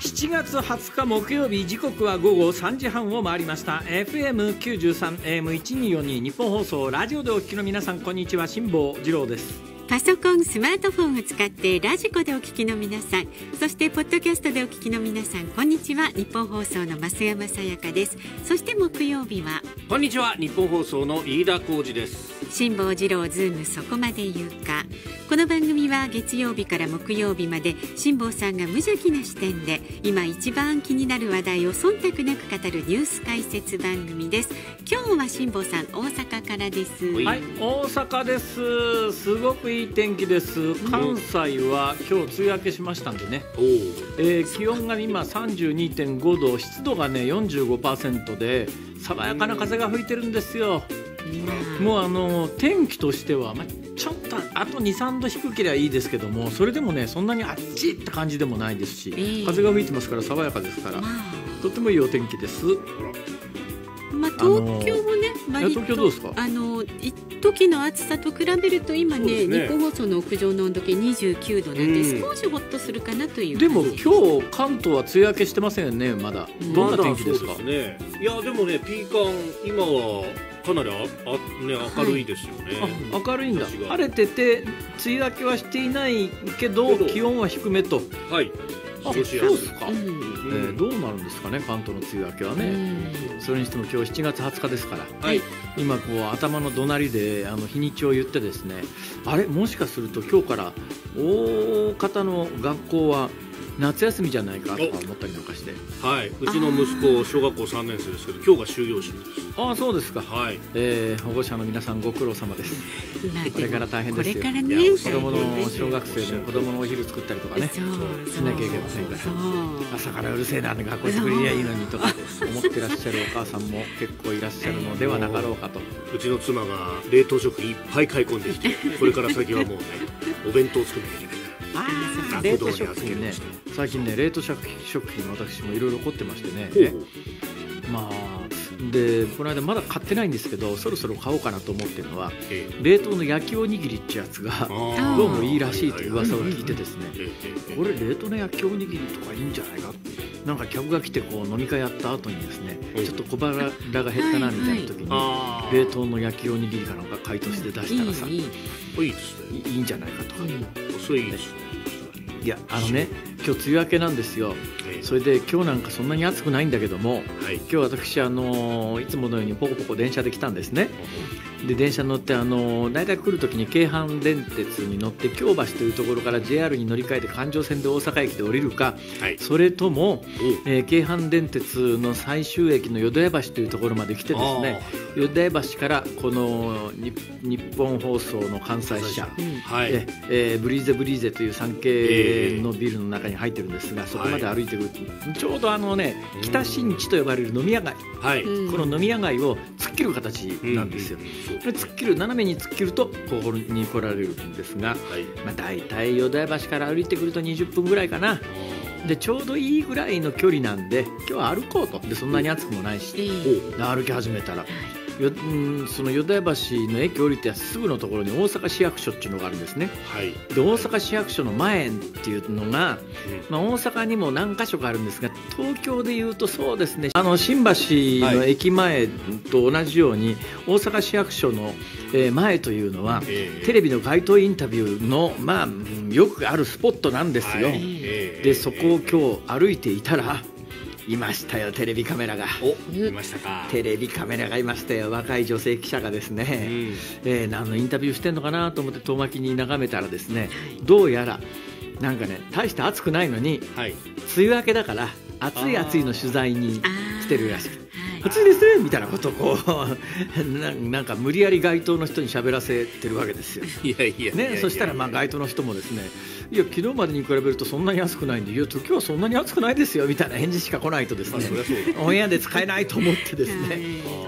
7月20日木曜日時刻は午後3時半を回りました FM93AM1242 日本放送ラジオでお聞きの皆さんこんにちは辛坊治郎ですパソコンスマートフォンを使ってラジコでお聞きの皆さんそしてポッドキャストでお聞きの皆さんこんにちは日本放送の増山さやかですそして木曜日はこんにちは日本放送の飯田浩二です辛坊治郎ズームそこまで言うかこの番組は月曜日から木曜日まで辛坊さんが無邪気な視点で今一番気になる話題を忖度なく語るニュース解説番組です今日は辛坊さん大阪からですはい大阪ですすごくいい天気です関西は今日梅雨明けしましたんでね、うえー、気温が今32.5度湿度がね45%で爽やかな風が吹いてるんですよもうあの天気としては、ま、ちょっとあと23度低ければいいですけどもそれでもねそんなにあっちって感じでもないですし、えー、風が吹いてますから爽やかですから、まあ、とってもいいお天気です。まあ、東京もね、あの東京どうですかあの一時の暑さと比べると今ね、ね、日本放送の屋上の温度計二十九度なんで、う少しほっとするかなというでも今日関東は梅雨明けしてませんよねまだ、どんな天気ですか、まね、いやでもねピーカン今はかなりああ、ね、明るいですよね、はい、明るいんだ晴れてて梅雨明けはしていないけど気温は低めとはいそうですか、えー、どうなるんですかね関東の梅雨明けはね、それにしても今日7月20日ですから、はい、今こう頭の怒鳴りであの日にちを言ってですねあれもしかすると今日から大方の学校は夏休みじゃないかとか思ったりなんかしてはいうちの息子小学校3年生ですけど今日が終業式ですああそうですか、はいえー、保護者の皆さんご苦労様ですこれから大変ですよこれからね子供の小学生で子供のお昼作ったりとかねしなきゃいけませんから朝からうるせえなあ学校作りりゃいいのにとか思ってらっしゃるお母さんも結構いらっしゃるのではなかろうかとうちの妻が冷凍食品いっぱい買い込んできてこれから先はもうねお弁当作っていけない冷凍食品ね最近ね冷凍食品私もいろいろ凝ってましてねまあでこの間まだ買ってないんですけどそろそろ買おうかなと思ってるのは、冷凍の焼きおにぎりってやつがどうもいいらしいという噂を聞いてですねこれ冷凍の焼きおにぎりとかいいんじゃないかなんか客が来てこう飲み会やった後にですねちょっと小腹が減ったなみたいな時に冷凍の焼きおにぎりかなんか買い足して出したらさいいんじゃないかとか。それいいですねいやあのね今日梅雨明けなんですよ、えー、それで今日なんかそんなに暑くないんだけども、はい、今日私あのいつものようにポコポコ電車で来たんですね、で電車に乗ってあの大体来る時に京阪電鉄に乗って京橋というところから JR に乗り換えて環状線で大阪駅で降りるか、はい、それとも、えー、京阪電鉄の最終駅の淀屋橋というところまで来てですね淀屋橋からこの日本放送の関西支社、はいええー、ブリーゼブリーゼという産経、えーのビルの中に入ってるんですがそこまで歩いてくる、はい、ちょうどあのね北新地と呼ばれる飲み屋街、この飲み屋街を突っ切る形なんですよ、うん、突っ切る斜めに突っ切るとここに来られるんですが、はい、まあ、大体淀屋橋から歩いてくると20分ぐらいかな。でちょうどいいぐらいの距離なんで今日は歩こうとでそんなに暑くもないし、うん、歩き始めたらその淀橋の駅降りてすぐのところに大阪市役所っていうのがあるんですね、はい、で大阪市役所の前っていうのが、まあ、大阪にも何か所かあるんですが東京でいうとそうですねあの新橋の駅前と同じように、大阪市役所の前というのは、テレビの街頭インタビューの、まあ、よくあるスポットなんですよ。でそこを今日歩いていたら、いましたよテレビカメラがおいましたかテレビカメラがいましたよ若い女性記者がですね、うん、えー、何のインタビューしてんのかなと思って遠巻きに眺めたらですねどうやらなんかね大して暑くないのに、はい、梅雨明けだから暑い暑いの取材に来てるらしくて。こっちですみたいなことをこう なんか無理やり街頭の人に喋らせてるわけですよ。いやいやね、そしたらまあ街頭の人もですねいや昨日までに比べるとそんなに安くないんでいや今日はそんなに暑くないですよみたいな返事しか来ないとですね、オンエアで使えないと思ってですね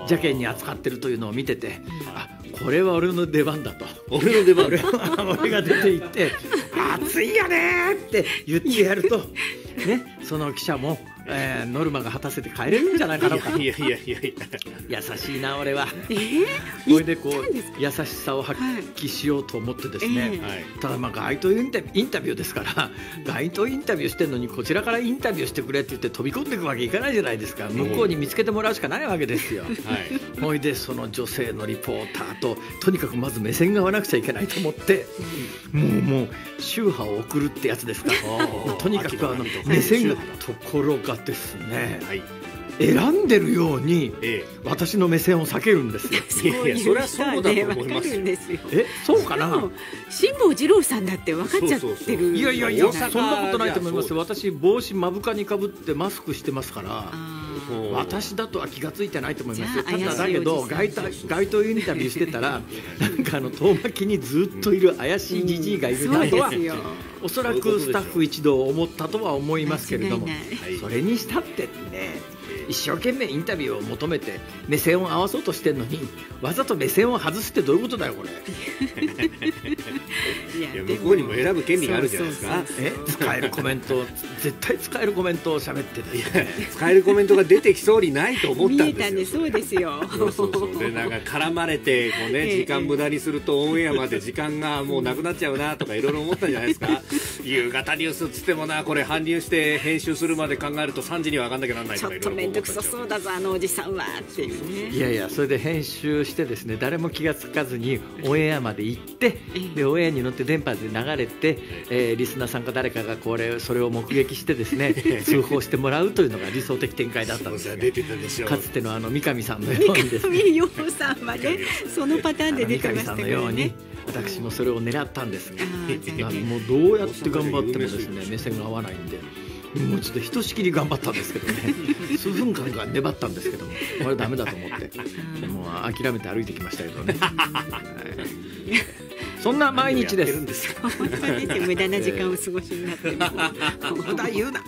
邪険に扱ってるというのを見ててあこれは俺の出番だと俺の出番 俺が出ていって暑いよねって言ってやると、ね、その記者も。えー、ノルマが果たせて帰れるんじゃないかないやいやいやいや優しいな俺はえー、これでこう優しさを発揮しようと思ってですね、はいただまあ街頭インタビューですから 街頭インタビューしてるのにこちらからインタビューしてくれって言って飛び込んでいくわけいかないじゃないですか向こうに見つけてもらうしかないわけですよ、はい、いでその女性のリポーターととにかくまず目線が合わなくちゃいけないと思って、もうもう宗派を送るってやつですかとにかくあの目線がところがですね、はい、選んでるように、ええ、私の目線を避けるんですよ。いやいやそれはそうだと思いますよ。えそうかな。辛坊治郎さんだって分かっちゃってる。いやいやいやそんなことないと思います。私帽子目深にかぶってマスクしてますから。私だとは気が付いてないと思いますよただだけど街頭インタビューしてたらなんかあの遠巻きにずっといる怪しいじじいがいるなとは、うん、おそらくスタッフ一同思ったとは思いますけれどもそれにしたってね一生懸命インタビューを求めて目線を合わそうとしてるのにわざと目線を外すってどういうことだよこれ いや向こうにも選ぶ権利があるじゃないですかえ使えるコメント絶対使えるコメントを喋ってた使えるコメントが出てきそうにないと思ったんですよね、そうですよそうそうそうでなんか絡まれてこうね、時間無駄にするとオンエアまで時間がもうなくなっちゃうなとかいろいろ思ったんじゃないですか 夕方ニュースっつってもなこれ搬入して編集するまで考えると3時には上がんなきゃなんないとかいろいろ力そそうだぞあのおじさんはっていうねいやいやそれで編集してですね誰も気が付かずにオンエアまで行ってでオンエアに乗って電波で流れて、えー、リスナーさんか誰かがこれそれを目撃してですね 通報してもらうというのが理想的展開だったんですがかつてのあの三上さんのようにね三上洋さんはね そのパターンで出てましたからね。ね私もそれを狙ったんですが、もうどうやって頑張ってもですね目線が合わないんで。もうちょっとひとしきり頑張ったんですけどね 数分間が粘ったんですけどこれだめだと思ってもう諦めて歩いてきましたけどね。はいそんな毎日です。本当に無駄な時間を過ごしになって無駄言うな。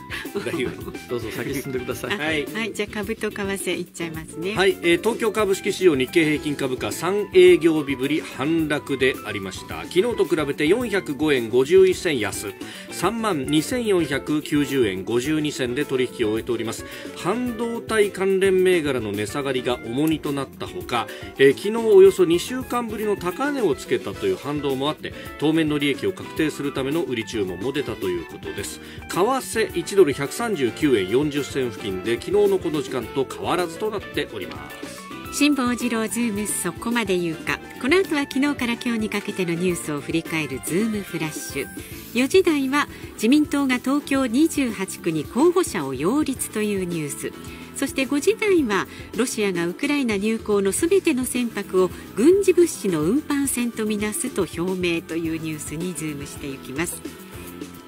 どうぞ先進んでください。はい、はい、じゃあ株と為替いっちゃいますね。はい、えー、東京株式市場日経平均株価三営業日ぶり反落でありました。昨日と比べて四百五円五十一銭安、三万二千四百九十円五十二銭で取引を終えております。半導体関連銘柄の値下がりが重荷となったほか、えー、昨日およそ二週間ぶりの高値をつけたという反動もあって当面の利益を確定するための売り注文も出たということです為替1ドル139円40銭付近で昨日のこの時間と変わらずとなっております辛坊治郎ズームそこまで言うかこの後は昨日から今日にかけてのニュースを振り返るズームフラッシュ4時台は自民党が東京28区に候補者を擁立というニュースそして5時台はロシアがウクライナ入港のすべての船舶を軍事物資の運搬船とみなすと表明というニュースにズームしていきます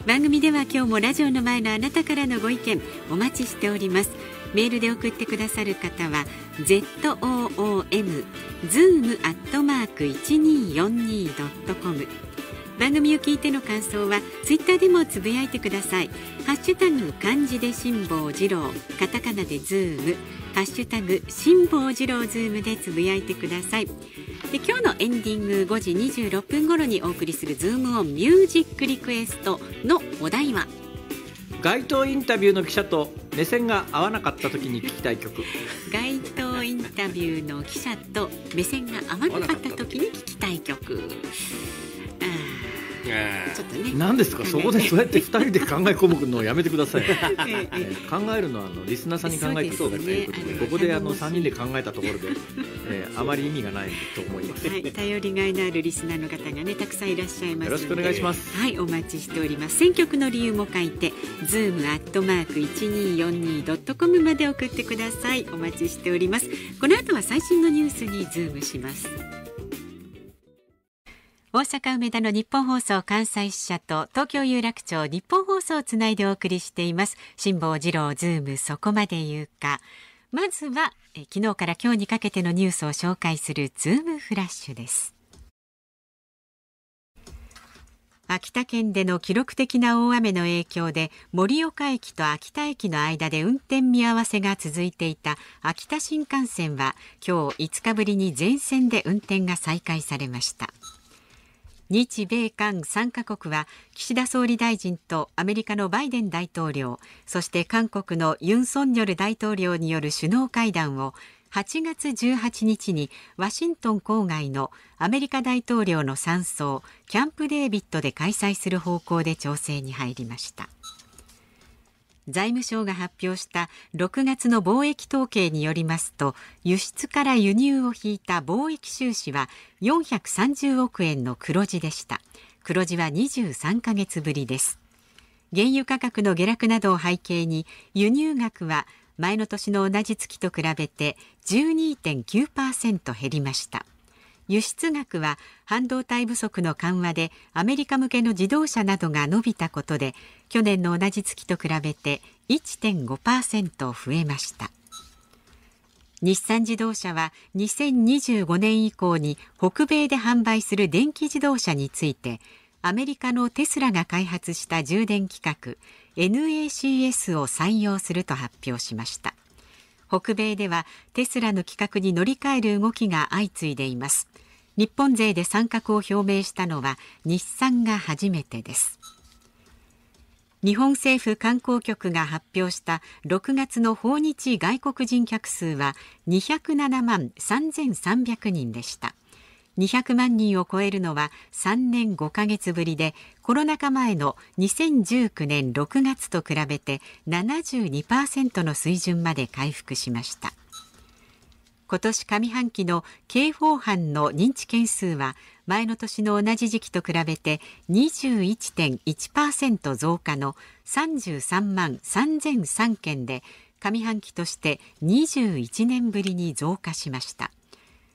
番組では今日もラジオの前のあなたからのご意見お待ちしておりますメールで送ってくださる方は zoom zoom アットマーク 1242.com 番組を聞いての感想はツイッターでもつぶやいてくださいハッシュタグ漢字で辛抱治郎カタカナでズームハッシュタグ辛抱治郎ズームでつぶやいてくださいで今日のエンディング5時26分頃にお送りするズームオンミュージックリクエストのお題は街頭インタビューの記者と目線が合わなかった時に聞きたい曲街頭インタビューの記者と目線が合わなかった時に聞きたい曲ちょっとね。何ですか、そこでそうやって二人で考え込むのをやめてください。考えるのはあのリスナーさんに考えてくださいということで、ここであの三人で考えたところで、えあまり意味がないと思います。はい、頼りがいのあるリスナーの方がねたくさんいらっしゃいますよろしくお願いします。はい、お待ちしております。選曲の理由も書いて、zoom アットマーク一二四二ドットコムまで送ってください。お待ちしております。この後は最新のニュースにズームします。大阪梅田の日本放送関西支社と東京有楽町日本放送をつないでお送りしています辛坊治郎ズームそこまで言うかまずはえ昨日から今日にかけてのニュースを紹介するズームフラッシュです秋田県での記録的な大雨の影響で盛岡駅と秋田駅の間で運転見合わせが続いていた秋田新幹線は今日5日ぶりに全線で運転が再開されました日米韓3カ国は岸田総理大臣とアメリカのバイデン大統領そして韓国のユン・ソンニョル大統領による首脳会談を8月18日にワシントン郊外のアメリカ大統領の山荘キャンプ・デービッドで開催する方向で調整に入りました。財務省が発表した6月の貿易統計によりますと輸出から輸入を引いた貿易収支は430億円の黒字でした黒字は23ヶ月ぶりです原油価格の下落などを背景に輸入額は前の年の同じ月と比べて12.9%減りました輸出額は半導体不足の緩和でアメリカ向けの自動車などが伸びたことで去年の同じ月と比べて1.5%増えました日産自動車は2025年以降に北米で販売する電気自動車についてアメリカのテスラが開発した充電規格 NACS を採用すると発表しました北米ではテスラの規格に乗り換える動きが相次いでいます日本勢で参画を表明したのは日産が初めてです日本政府観光局が発表した6月の訪日外国人客数は207万3300人でした200万人を超えるのは3年5ヶ月ぶりでコロナ禍前の2019年6月と比べて72%の水準まで回復しました今年上半期の刑法犯の認知件数は前の年の同じ時期と比べて21.1%増加の33万3003件で上半期として21年ぶりに増加しました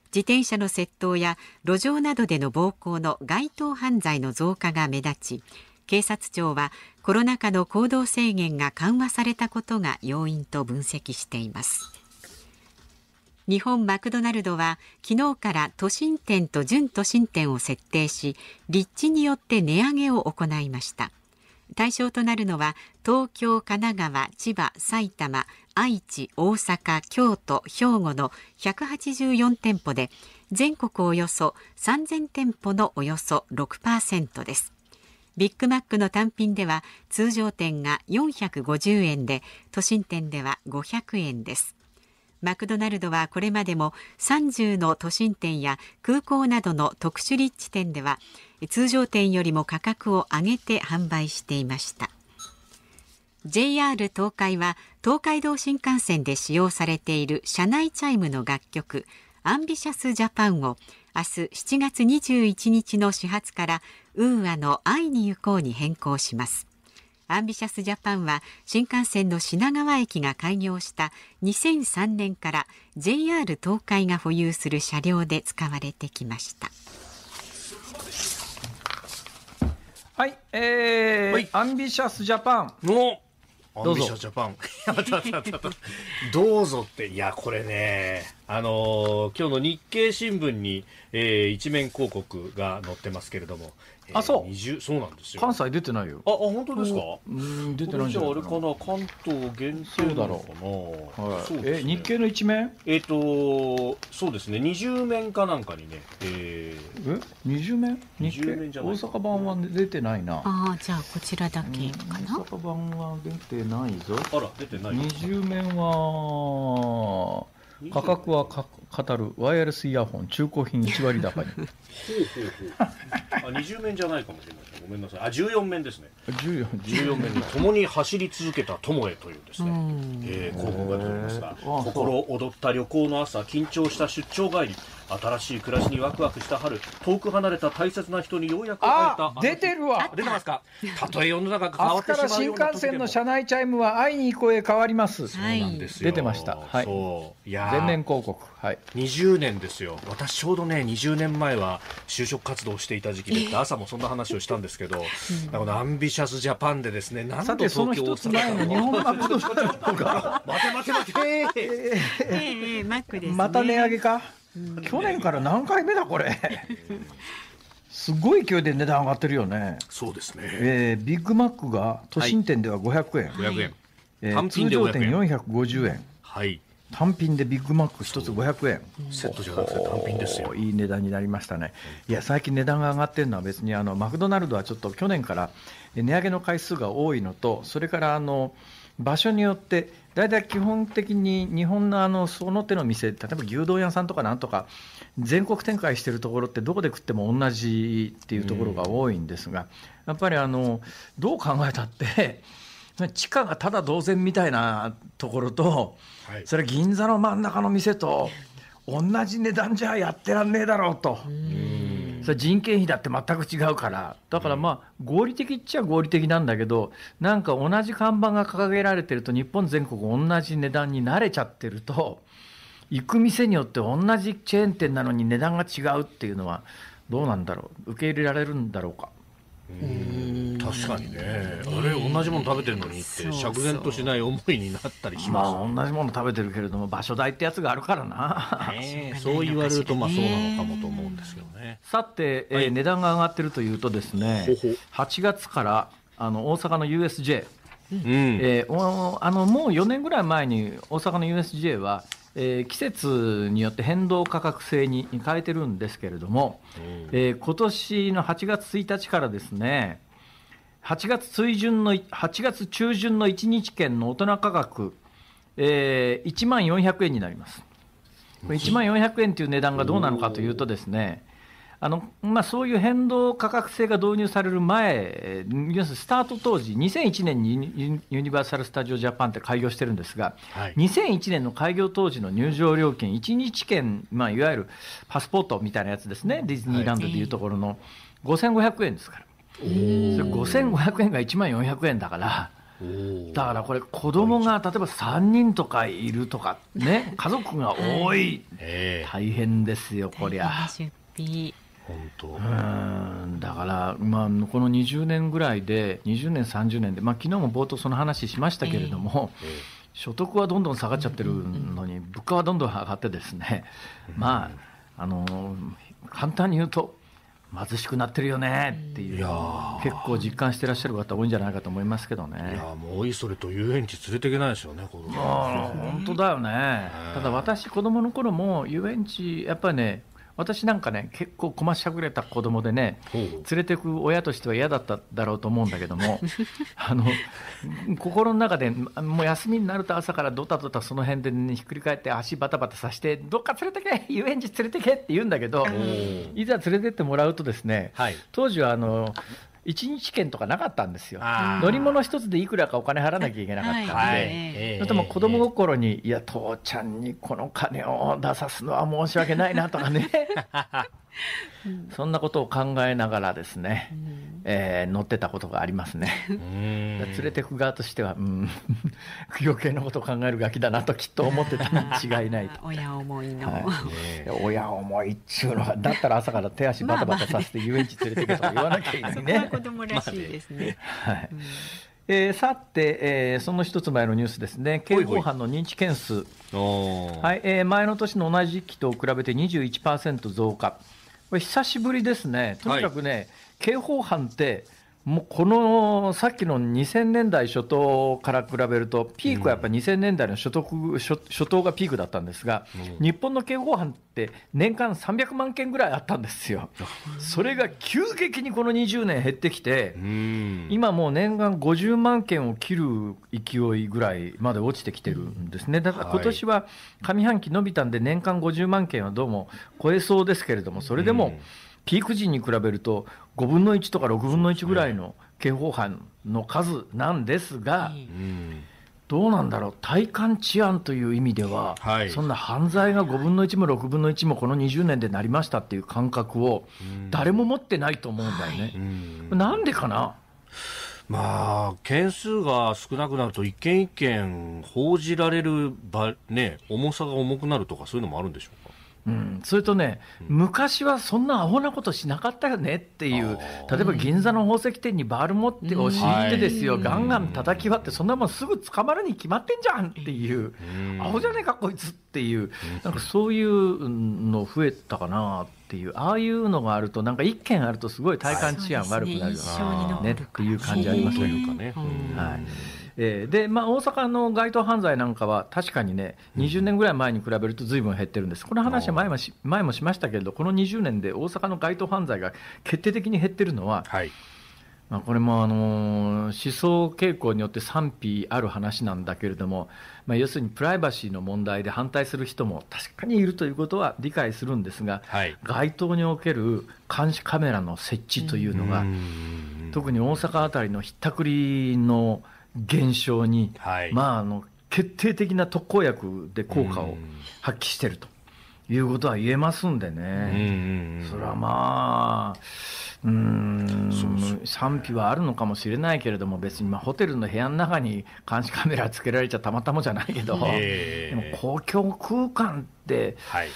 自転車の窃盗や路上などでの暴行の該当犯罪の増加が目立ち警察庁はコロナ禍の行動制限が緩和されたことが要因と分析しています日本マクドナルドは昨日から都心店と準都心店を設定し立地によって値上げを行いました対象となるのは東京、神奈川、千葉、埼玉、愛知、大阪、京都、兵庫の184店舗で全国およそ3000店舗のおよそ6%ですビッグマックの単品では通常店が450円で都心店では500円ですマクドナルドはこれまでも30の都心店や空港などの特殊立地店では通常店よりも価格を上げて販売していました JR 東海は東海道新幹線で使用されている車内チャイムの楽曲アンビシャスジャパンを明日7月21日の始発からウーアの愛に行こうに変更しますアンビシャスジャパンは新幹線の品川駅が開業した2003年から JR 東海が保有する車両で使われてきました。はい、えー、アンビシャスジャパン。おどうぞ。ジャパン。どうぞって、いや、これね、あのー、今日の日経新聞に、えー、一面広告が載ってますけれども、あそう二0そうなんですよ関西出てないよああ本当ですかうん出てないじゃなあれかな関東限定なのかな、はいねえ日経の一面えっ、とそうですね二十面かなんかにね、えー、え20面日経面じゃない大阪版は出てないなああじゃあこちらだけかな、大阪版は出てないぞあら出てない二十面は価格は価語るワイヤレスイヤホン中古品1割高に あ二重面じゃないかもしれないごめんなさいあ十四面ですね十四面に「共に走り続けた友へ」というですね、えー、広告が出ておりますが心躍った旅行の朝緊張した出張帰り新しい暮らしにワクワクした春遠く離れた大切な人にようやく会えた出てるわ出てますかたとえ世の中が変わってしまう新幹線の車内チャイムは会いに行こうへ変わります、そうなんですよ出てました、はい、そういや全面広告はい20年ですよ私ちょうどね二十年前は就職活動していた時期で朝もそんな話をしたんですですけど、うん、のアンビシャスジャパンでですね、なんと東京大阪の日本マクドナルドが、待て待て待て、えー、えー、マックです、ね、また値上げか、う去年から何回目だこれ。すごい勢いで値段上がってるよね。そうですね。えー、ビッグマックが都心店では500円。はい、500円。えー、通常店450円。はい。単品でビッグマック1つ500円セットじゃなくて単品ですよいい値段になりましたね、いや最近値段が上がってるのは別にあのマクドナルドはちょっと去年から値上げの回数が多いのとそれからあの場所によって大体基本的に日本のあのその手の店例えば牛丼屋さんとかなんとか全国展開しているところってどこで食っても同じっていうところが多いんですが、やっぱりあのどう考えたって地下がただ同然みたいなところと、はい、それ銀座の真ん中の店と同じ値段じゃやってらんねえだろうと。それ人件費だって全く違うからだからまあ合理的っちゃ合理的なんだけどなんか同じ看板が掲げられてると日本全国同じ値段に慣れちゃってると行く店によって同じチェーン店なのに値段が違うっていうのはどうなんだろう受け入れられるんだろうか確かにね、あれ同じもの食べてるのにって釈然としない思いになったりします、ね、まあ同じもの食べてるけれども場所代ってやつがあるからな、そう言われるとまあそうなのかもと思うんですけどねさて、えー、値段が上がってるというとですねほほ8月からあの大阪の USJ うん、えー、あのもう4年ぐらい前に大阪の USJ はえー、季節によって変動価格制に変えてるんですけれども、えー、今年の8月1日からですね、8月水準の、8月中旬の1日券の大人価格、えー、1万400円になります。これ1万400円という値段がどうなのかというとですね、あのまあ、そういう変動価格制が導入される前、要するスタート当時、2001年にユニバーサル・スタジオ・ジャパンって開業してるんですが、はい、2001年の開業当時の入場料金、1日券、まあ、いわゆるパスポートみたいなやつですね、ディズニーランドでいうところの、5500円ですから、それ5500円が1万400円だから。だからこれ、子供が例えば3人とかいるとか、ね、家族が多い、大変ですよ、こりゃ。本当うんだから、まあ、この20年ぐらいで、20年、30年で、まあ昨日も冒頭、その話しましたけれども、えー所得はどんどん下がっちゃってるのに、物価はどんどん上がってですね、まあ、あの簡単に言うと、貧しくなってるよねっていう、結構実感してらっしゃる方、多いんじゃないかと思いますけどね。いやもうおいそれと遊園地連れていけないですよね、子供本当だよね、ただ私、子供の頃も遊園地、やっぱりね、私なんかね結構こましゃぐれた子供でね連れてく親としては嫌だっただろうと思うんだけども あの心の中でもう休みになると朝からドタドタその辺で、ね、ひっくり返って足バタバタさせてどっか連れてけ遊園地連れてけって言うんだけどいざ連れてってもらうとですね、はい、当時はあの1日券とかなかったんですよ、乗り物一つでいくらかお金払わなきゃいけなかったんで、はい、も子供心に、いや、父ちゃんにこの金を出さすのは申し訳ないなとかね。そんなことを考えながらですね、うん、えー、乗ってたことがありますね。連れてく側としては、うん、余計なことを考えるガキだなときっと思ってたに違いないと。親思いの、はい、親思いっちゅうのは、だったら朝から手足バタバタさせて遊園地連れてけとか言わなきゃいね。子 供らしいですね。はい。えー、さて、えー、その一つ前のニュースですね、刑法犯の認知件数、はいえー、前の年の同じ時期と比べて21%増加。久しぶりですね、とにかくね、はい、刑法犯って、もうこのさっきの2000年代初頭から比べると、ピークはやっぱり2000年代の所得、うん、初頭がピークだったんですが、うん、日本の刑法犯って年間300万件ぐらいあったんですよ、それが急激にこの20年減ってきて、うん、今もう年間50万件を切る勢いぐらいまで落ちてきてるんですね、だから今年は上半期伸びたんで、年間50万件はどうも超えそうですけれども、それでも、ピーク時に比べると5分の1とか6分の1ぐらいの刑法犯の数なんですが、どうなんだろう、体感治安という意味では、そんな犯罪が5分の1も6分の1もこの20年でなりましたっていう感覚を、誰も持ってないと思うんだよね。なんでかなまあ、件数が少なくなると、一件一件報じられる場、ね、重さが重くなるとか、そういうのもあるんでしょううん、それとね、昔はそんなアホなことしなかったよねっていう、例えば銀座の宝石店にバール持ってし入ってですよ、うん、ガンガン叩き割って、そんなもんすぐ捕まるに決まってんじゃんっていう、うん、アホじゃねえか、こいつっていう、なんかそういうの増えたかなっていう、ああいうのがあると、なんか一件あると、すごい体感治安悪くなるよねっていう感じありますね。はいえー、で、まあ、大阪の街頭犯罪なんかは、確かにね、20年ぐらい前に比べるとずいぶん減ってるんです、この話は前もし前もしましたけれど、この20年で大阪の街頭犯罪が決定的に減ってるのは、はいまあ、これも、あの思想傾向によって賛否ある話なんだけれども、まあ、要するにプライバシーの問題で反対する人も確かにいるということは理解するんですが、はい、街頭における監視カメラの設置というのが、特に大阪あたりのひったくりの。現象に、はい、まあ、あの決定的な特効薬で効果を発揮してると。いうことは言えますんでね、それはまあ、うん、賛否はあるのかもしれないけれども、別に、まあ、ホテルの部屋の中に監視カメラつけられちゃたまたまじゃないけど、えー、でも公共空間って、はい、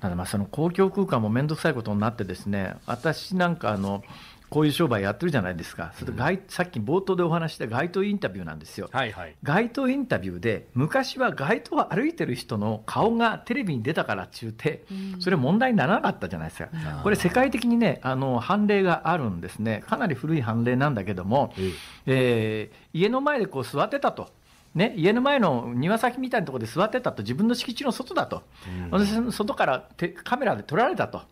ただまあその公共空間も面倒くさいことになって、ですね私なんかあの、こういう商売やってるじゃないですか、それ街、うん、さっき冒頭でお話した街頭インタビューなんですよ、はいはい、街頭インタビューで、昔は街頭を歩いてる人の顔がテレビに出たからっちゅうて、それ、問題にならなかったじゃないですか、うん、これ、世界的にね、あの判例があるんですね、かなり古い判例なんだけども、えー、家の前でこう座ってたと。ね、家の前の庭先みたいなところで座ってたと、自分の敷地の外だと、私、うん、外からカメラで撮られたと、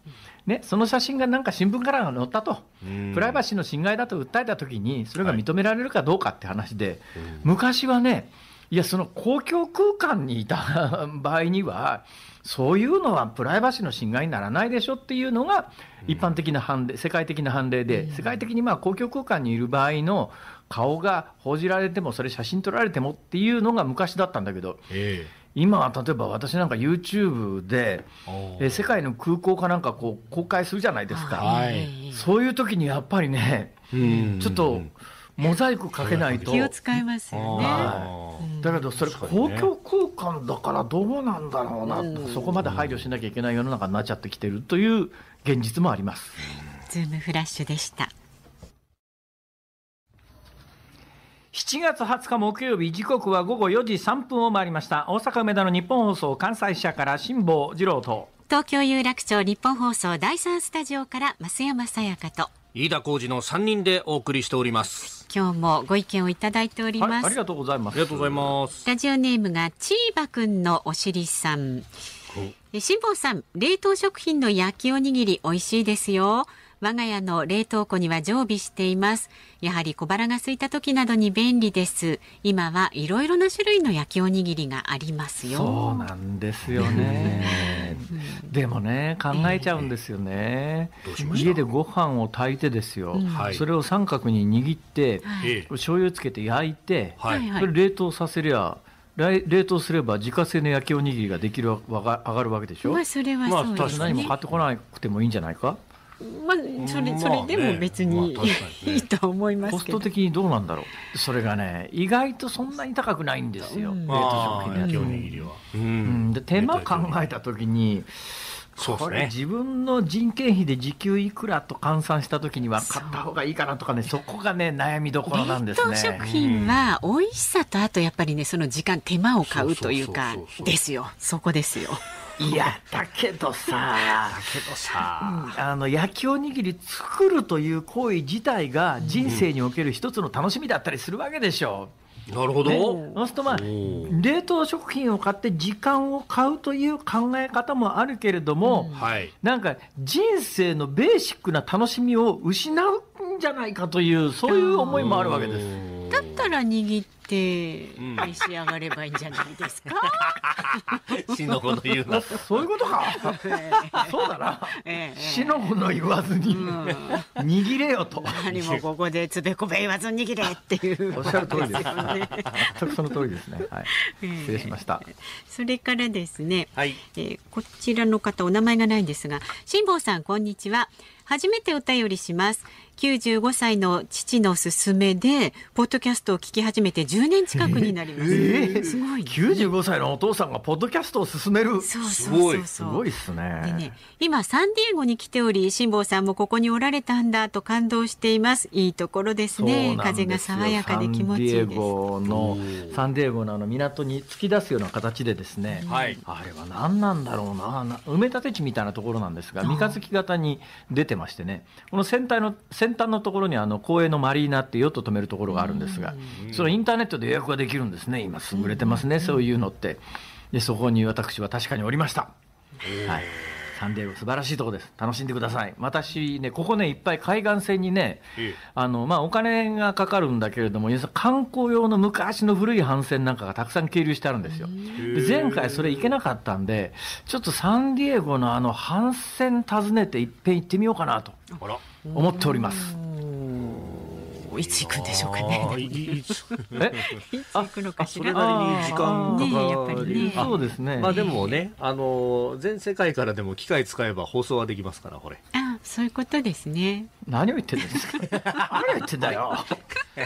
ね、その写真がなんか新聞から載ったと、うん、プライバシーの侵害だと訴えたときに、それが認められるかどうかって話で、はい、昔はね、いや、その公共空間にいた 場合には、そういうのはプライバシーの侵害にならないでしょっていうのが、一般的な判例、世界的な判例で、世界的にまあ公共空間にいる場合の顔が報じられても、それ写真撮られてもっていうのが昔だったんだけど、え今は例えば私なんか YouTube で、え世界の空港かなんかこう公開するじゃないですか、はい、そういう時にやっぱりね、ちょっと。モザイクかけないと。気を使いますよね。はい、だけど、それ、公共空間だからどうなんだろうな、うん、そこまで配慮しなきゃいけない世の中になっちゃってきてるという現実もあります。ズームフラッシュでした。7月20日木曜日、時刻は午後4時3分を回りました。大阪梅田の日本放送関西社から辛坊治郎と。東京有楽町日本放送第3スタジオから増山さやかと。飯田浩二の3人でお送りしております。今日もご意見をいただいております。はい、ありがとうございます。ありがとうございます。ラジオネームがチーバくんのおしりさん。辛坊さん、冷凍食品の焼きおにぎり美味しいですよ。我が家の冷凍庫には常備していますやはり小腹が空いた時などに便利です今はいろいろな種類の焼きおにぎりがありますよそうなんですよねでもね考えちゃうんですよね、えー、家でご飯を炊いてですよ、うん、それを三角に握って、はい、醤油つけて焼いて、はい、それ冷凍させりゃ冷凍すれば自家製の焼きおにぎりができるわが上がるわけでしょ。まあそれはそうですね。まあ確かにも買ってこなくてもいいんじゃないか。まあ、それ、それでも別に、いい と思いますコスト的にどうなんだろう。それがね、意外とそんなに高くないんですよ。冷凍食品焼うん。で、手間考えたときに、そうですね。自分の人件費で時給いくらと換算したときには買った方がいいかなとかね、そこがね、悩みどころなんですね。冷凍食品は美味しさと、あとやっぱりね、その時間、手間を買うというか、ですよ。そこですよ。いやだけどさだけどさ、あの焼きおにぎり作るという行為自体が人生における一つの楽しみだったりするわけでしょう。なるほど。そうするとまあ、冷凍食品を買って時間を買うという考え方もあるけれども、はい、なんか人生のベーシックな楽しみを失うんじゃないかという、そういう思いもあるわけです。だったら握って召し上がればいいんじゃないですか。死のほの言うな。そういうことか。そうだな。死のほの言わずに、握れよと。何もここでつべこべ言わずに握れっていう。おっしゃる通りです。全くその通りですね。失礼しました。それからですね、はいえこちらの方お名前がないんですが、辛坊さんこんにちは。初めてお便りします。95歳の父の勧めでポッドキャストを聞き始めて10年近くになります、えー、すごい、ね、95歳のお父さんがポッドキャストを勧めるそうそうそうすごいですねでね今サンディエゴに来ており辛坊さんもここにおられたんだと感動していますいいところですね風が爽やかで気持ちいいですのサンディエゴのあの港に突き出すような形でですね、はい、あれは何なんだろうな埋め立て地みたいなところなんですが三日月型に出てましてねこの船体の船先端のところにあの公営のマリーナってヨット止めるところがあるんですが、それインターネットで予約ができるんですね、今、優れてますね、そういうのって。で、そこに私は確かにおりました。はいサンディエゴ素晴らしいとこです。楽しんでください。私ね、ここね、いっぱい海岸線にね、あの、まあ、お金がかかるんだけれども、観光用の昔の古い帆船なんかがたくさん係留してあるんですよ。で前回それ行けなかったんで、ちょっとサンディエゴのあの帆船訪ねていっぺん行ってみようかなと。思っております。いつ行くんでしょうかね。いついつ行くのかしら。それなりに時間かかり、ね、そうですね。まあでもね、あの全世界からでも機械使えば放送はできますから、これ。あ、そういうことですね。何を言ってるんですか。何を言ってんだよ。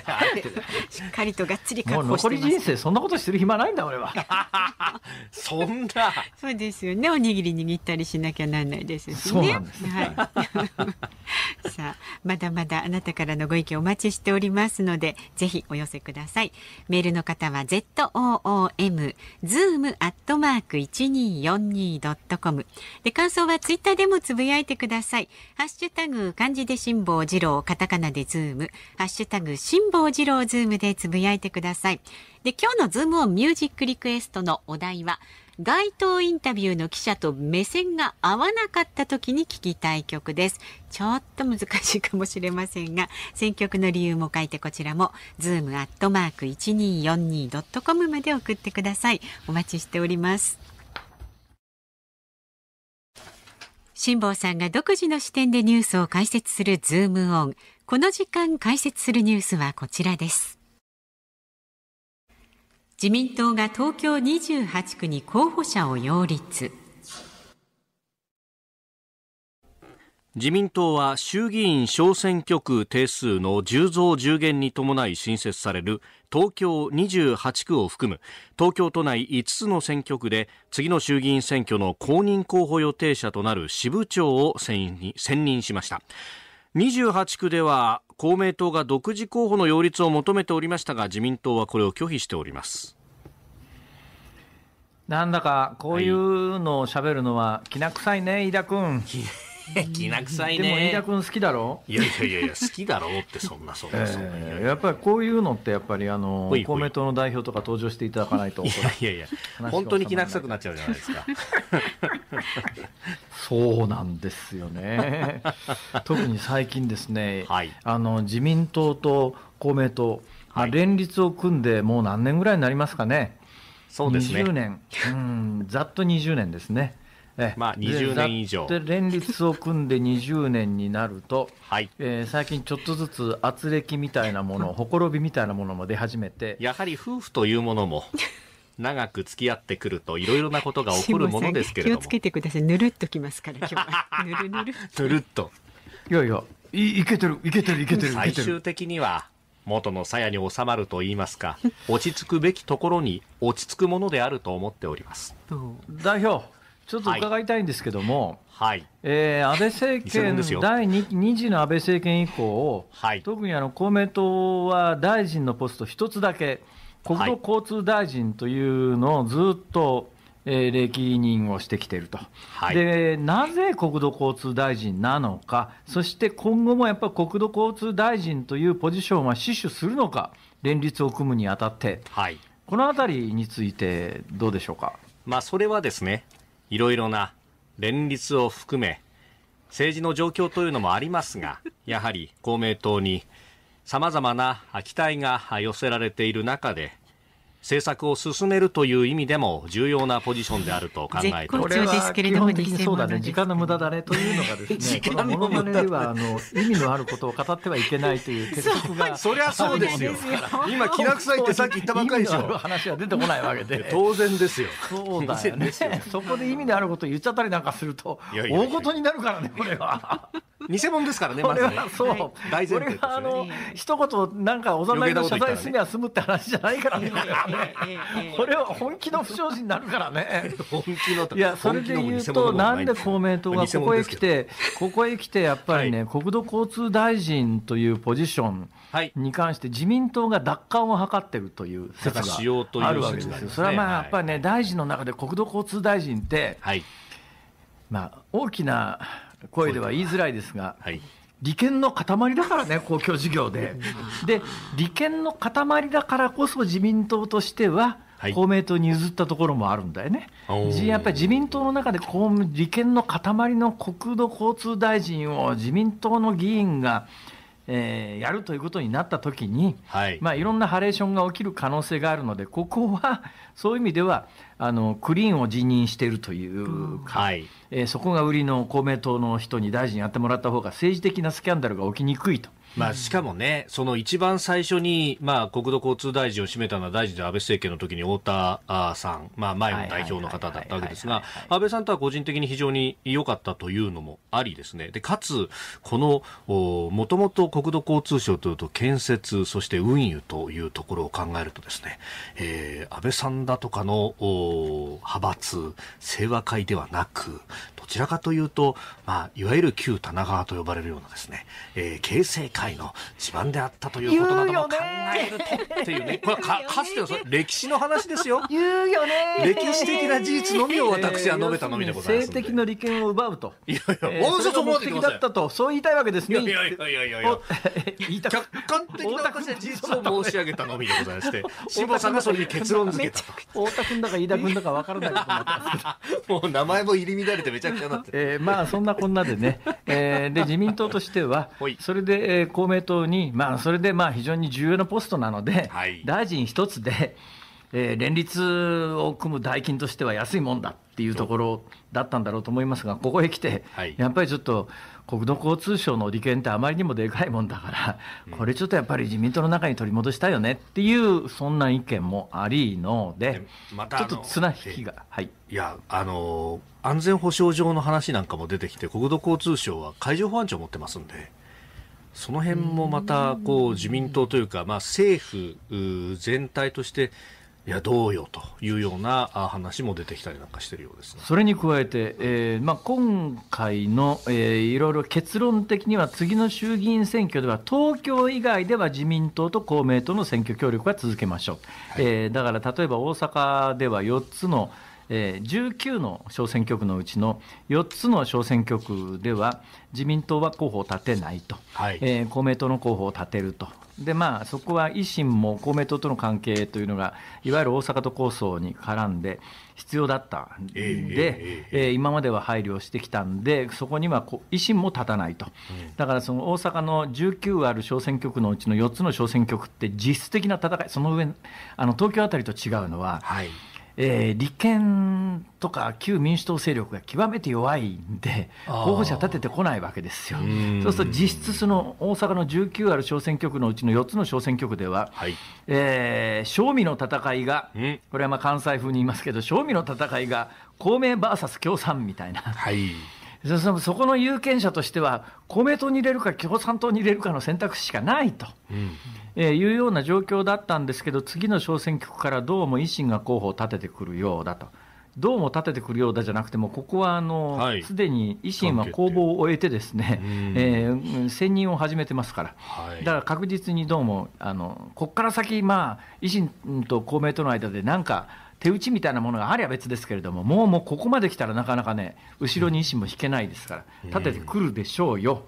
しっかりとがっつりもう残り人生そんなことしてる暇ないんだ俺は。そんな。そうですよね。おにぎり握ったりしなきゃならないですしね。そうなんです。はい。さあまだまだあなたからのご意見お待ちしておりますのでぜひお寄せくださいメールの方は z o o m 1 2 4 2アットマーク一二四二ドットコムで感想はツイッターでもつぶやいてくださいハッシュタグ漢字で辛抱治郎カタカナでズームハッシュタグ辛抱治郎ズームでつぶやいてくださいで今日のズームオンミュージックリクエストのお題は街頭インタビューの記者と目線が合わなかった時に聞きたい曲です。ちょっと難しいかもしれませんが、選曲の理由も書いてこちらも、ズームアッ zoom.1242.com まで送ってください。お待ちしております。辛坊さんが独自の視点でニュースを解説するズームオン。この時間解説するニュースはこちらです。自民党が東京28区に候補者を擁立自民党は衆議院小選挙区定数の10増10減に伴い新設される東京28区を含む東京都内5つの選挙区で次の衆議院選挙の公認候補予定者となる支部長を選任しました28区では公明党が独自候補の擁立を求めておりましたが自民党はこれを拒否しておりますなんだかこういうのを喋るのはきな臭いね、飯田君。きな臭いね。でも飯田君好きだろいやいやいや好きだろうってそんなそんなそんえー、やっぱりこういうのってやっぱりあの公明党の代表とか登場していただかないといやいやいや本当にきな臭くなっちゃうじゃないですか。そうなんですよね。特に最近ですね、はい、あの自民党と公明党、まあ、連立を組んでもう何年ぐらいになりますかね。そうですね。20年、うん、ざっと20年ですね。まあ、20年以上。で、連立を組んで20年になると、はいえー、最近ちょっとずつ圧力みたいなもの、ほころびみたいなものも出始めて。やはり夫婦というものも。長く付き合ってくるといろいろなことが起こるものですけれども。気をつけてください。ぬるっときますから、今日は。ぬるぬる。ぬるっと。いやいや、いいけてる、いけてる、いけてる。最終的には、元の鞘に収まると言いますか、落ち着くべきところに落ち着くものであると思っております。代表。ちょっと伺いたいんですけども、はいはい、えー、安倍政権、第 2, 2次の安倍政権以降、はい、特にあの公明党は大臣のポスト1つだけ、国土交通大臣というのをずっと、えー、歴任をしてきていると、はい、で、なぜ国土交通大臣なのか、そして今後もやっぱり国土交通大臣というポジションは死守するのか、連立を組むにあたって、はい、このあたりについて、どうでしょうか。まあ、それはですねいろいろな連立を含め、政治の状況というのもありますが、やはり公明党に様々な期待が寄せられている中で、政策を進めるという意味でも重要なポジションであると考えてこれは基本的にそうだね時間の無駄だねというのがですね 時間の無駄ではあの意味のあることを語ってはいけないという鉄則がそりゃそうですよ今気楽さいってさっき言ったばかりでしょ話は出てこないわけで当然ですよそうだよねそこで意味のあることを言っちゃったりなんかすると大事になるからねこれは。偽物ですからね、まずね。そう。大前提ですよ、ね。これはあの、一言、なんか、おざなりの謝罪すには済むって話じゃないからね。これは本気の不祥事になるからね。本気のいや、それで言うと、なんで公明党がここへ来て、ここへ来て、やっぱりね、国土交通大臣というポジションに関して、自民党が奪還を図ってるという説があるわけですよ。それはまあ、やっぱりね、大臣の中で国土交通大臣って、まあ、大きな声では言いづらいですが、はい利権の塊だからね、公共事業で。で、利権の塊だからこそ自民党としては、公明党に譲ったところもあるんだよね、やっぱり自民党の中で利権の塊の国土交通大臣を自民党の議員が、えー、やるということになったときに、はいまあ、いろんなハレーションが起きる可能性があるので、ここはそういう意味では、あのクリーンを辞任しているというか、はい、えー、そこが売りの公明党の人に大臣やってもらった方が政治的なスキャンダルが起きにくいと。まあ、しかもね、その一番最初に、まあ、国土交通大臣を占めたのは大臣で安倍政権の時に太田さん、まあ、前の代表の方だったわけですが、安倍さんとは個人的に非常に良かったというのもありですね。で、かつ、この、もともと国土交通省というと建設、そして運輸というところを考えるとですね、えー、安倍さんだとかの、派閥、清和会ではなく、どちらかというと、まあ、いわゆる旧棚川と呼ばれるようなですね、えー、形成界の地盤であったということなども考えるとっていうねこれかかつての歴史の話ですよ 言うよね歴史的な事実のみを私は述べたのみでございます性的の利権を奪うといやいや、えー、私はだったとそう言いたいわけですねいやいやいやいやいや客観的な事実を申し上げたのみでございまして志保さんがそれに結論付けた太田君だか飯田君だか分からないこともう名前も入り乱れてめちゃくちゃなって、えー、まあそんなこんなでね、えー、で自民党としてはそれで、えー、公明党にまあそれでまあ非常に重要なポスストなので、はい、大臣一つで、えー、連立を組む代金としては安いもんだっていうところだったんだろうと思いますが、ここへ来て、はい、やっぱりちょっと国土交通省の利権ってあまりにもでかいもんだから、これちょっとやっぱり自民党の中に取り戻したいよねっていう、そんな意見もありので、ま、ちょっと綱引きが。はい、いやあの安全保障上の話なんかも出てきて、国土交通省は海上保安庁を持ってますんで。その辺もまたこう自民党というか、まあ、政府全体としていやどうよというような話も出てきたりなんかしてるようです、ね、それに加えて、えーまあ、今回の、えー、いろいろ結論的には次の衆議院選挙では東京以外では自民党と公明党の選挙協力は続けましょう、はい、えー、だから例えば大阪では4つの、えー、19の小選挙区のうちの4つの小選挙区では、自民党は候補を立てないと、はい、えー、公明党の候補を立てると。でまあ、そこは維新も公明党との関係というのが、いわゆる大阪都構想に絡んで、必要だったんで、えー、えー、今までは配慮してきたんで、そこには維新も立たないと、だからその大阪の19ある小選挙区のうちの4つの小選挙区って、実質的な戦い、その上、あの東京あたりと違うのは、はいえー、立憲とか旧民主党勢力が極めて弱いんで、候補者立ててこないわけですよ、そうすると実質、その大阪の19ある小選挙区のうちの4つの小選挙区では、はい、えー、正味の戦いが、これはまあ関西風に言いますけど、正味の戦いが公明 VS 共産みたいな。はいそそこの有権者としては、公明党に入れるか共産党に入れるかの選択肢しかないと、うん、えー、いうような状況だったんですけど、次の小選挙区からどうも維新が候補を立ててくるようだと。どうも立ててくるようだじゃなくても、ここはすで、はい、に維新は公募を終えて、ですね、えー、選任を始めてますから、はい、だから確実にどうも、あのここから先、まあ、維新と公明との間でなんか、手打ちみたいなものがありゃ別ですけれども、もうもうここまで来たらなかなかね、後ろに維新も引けないですから、立ててくるでしょうよ。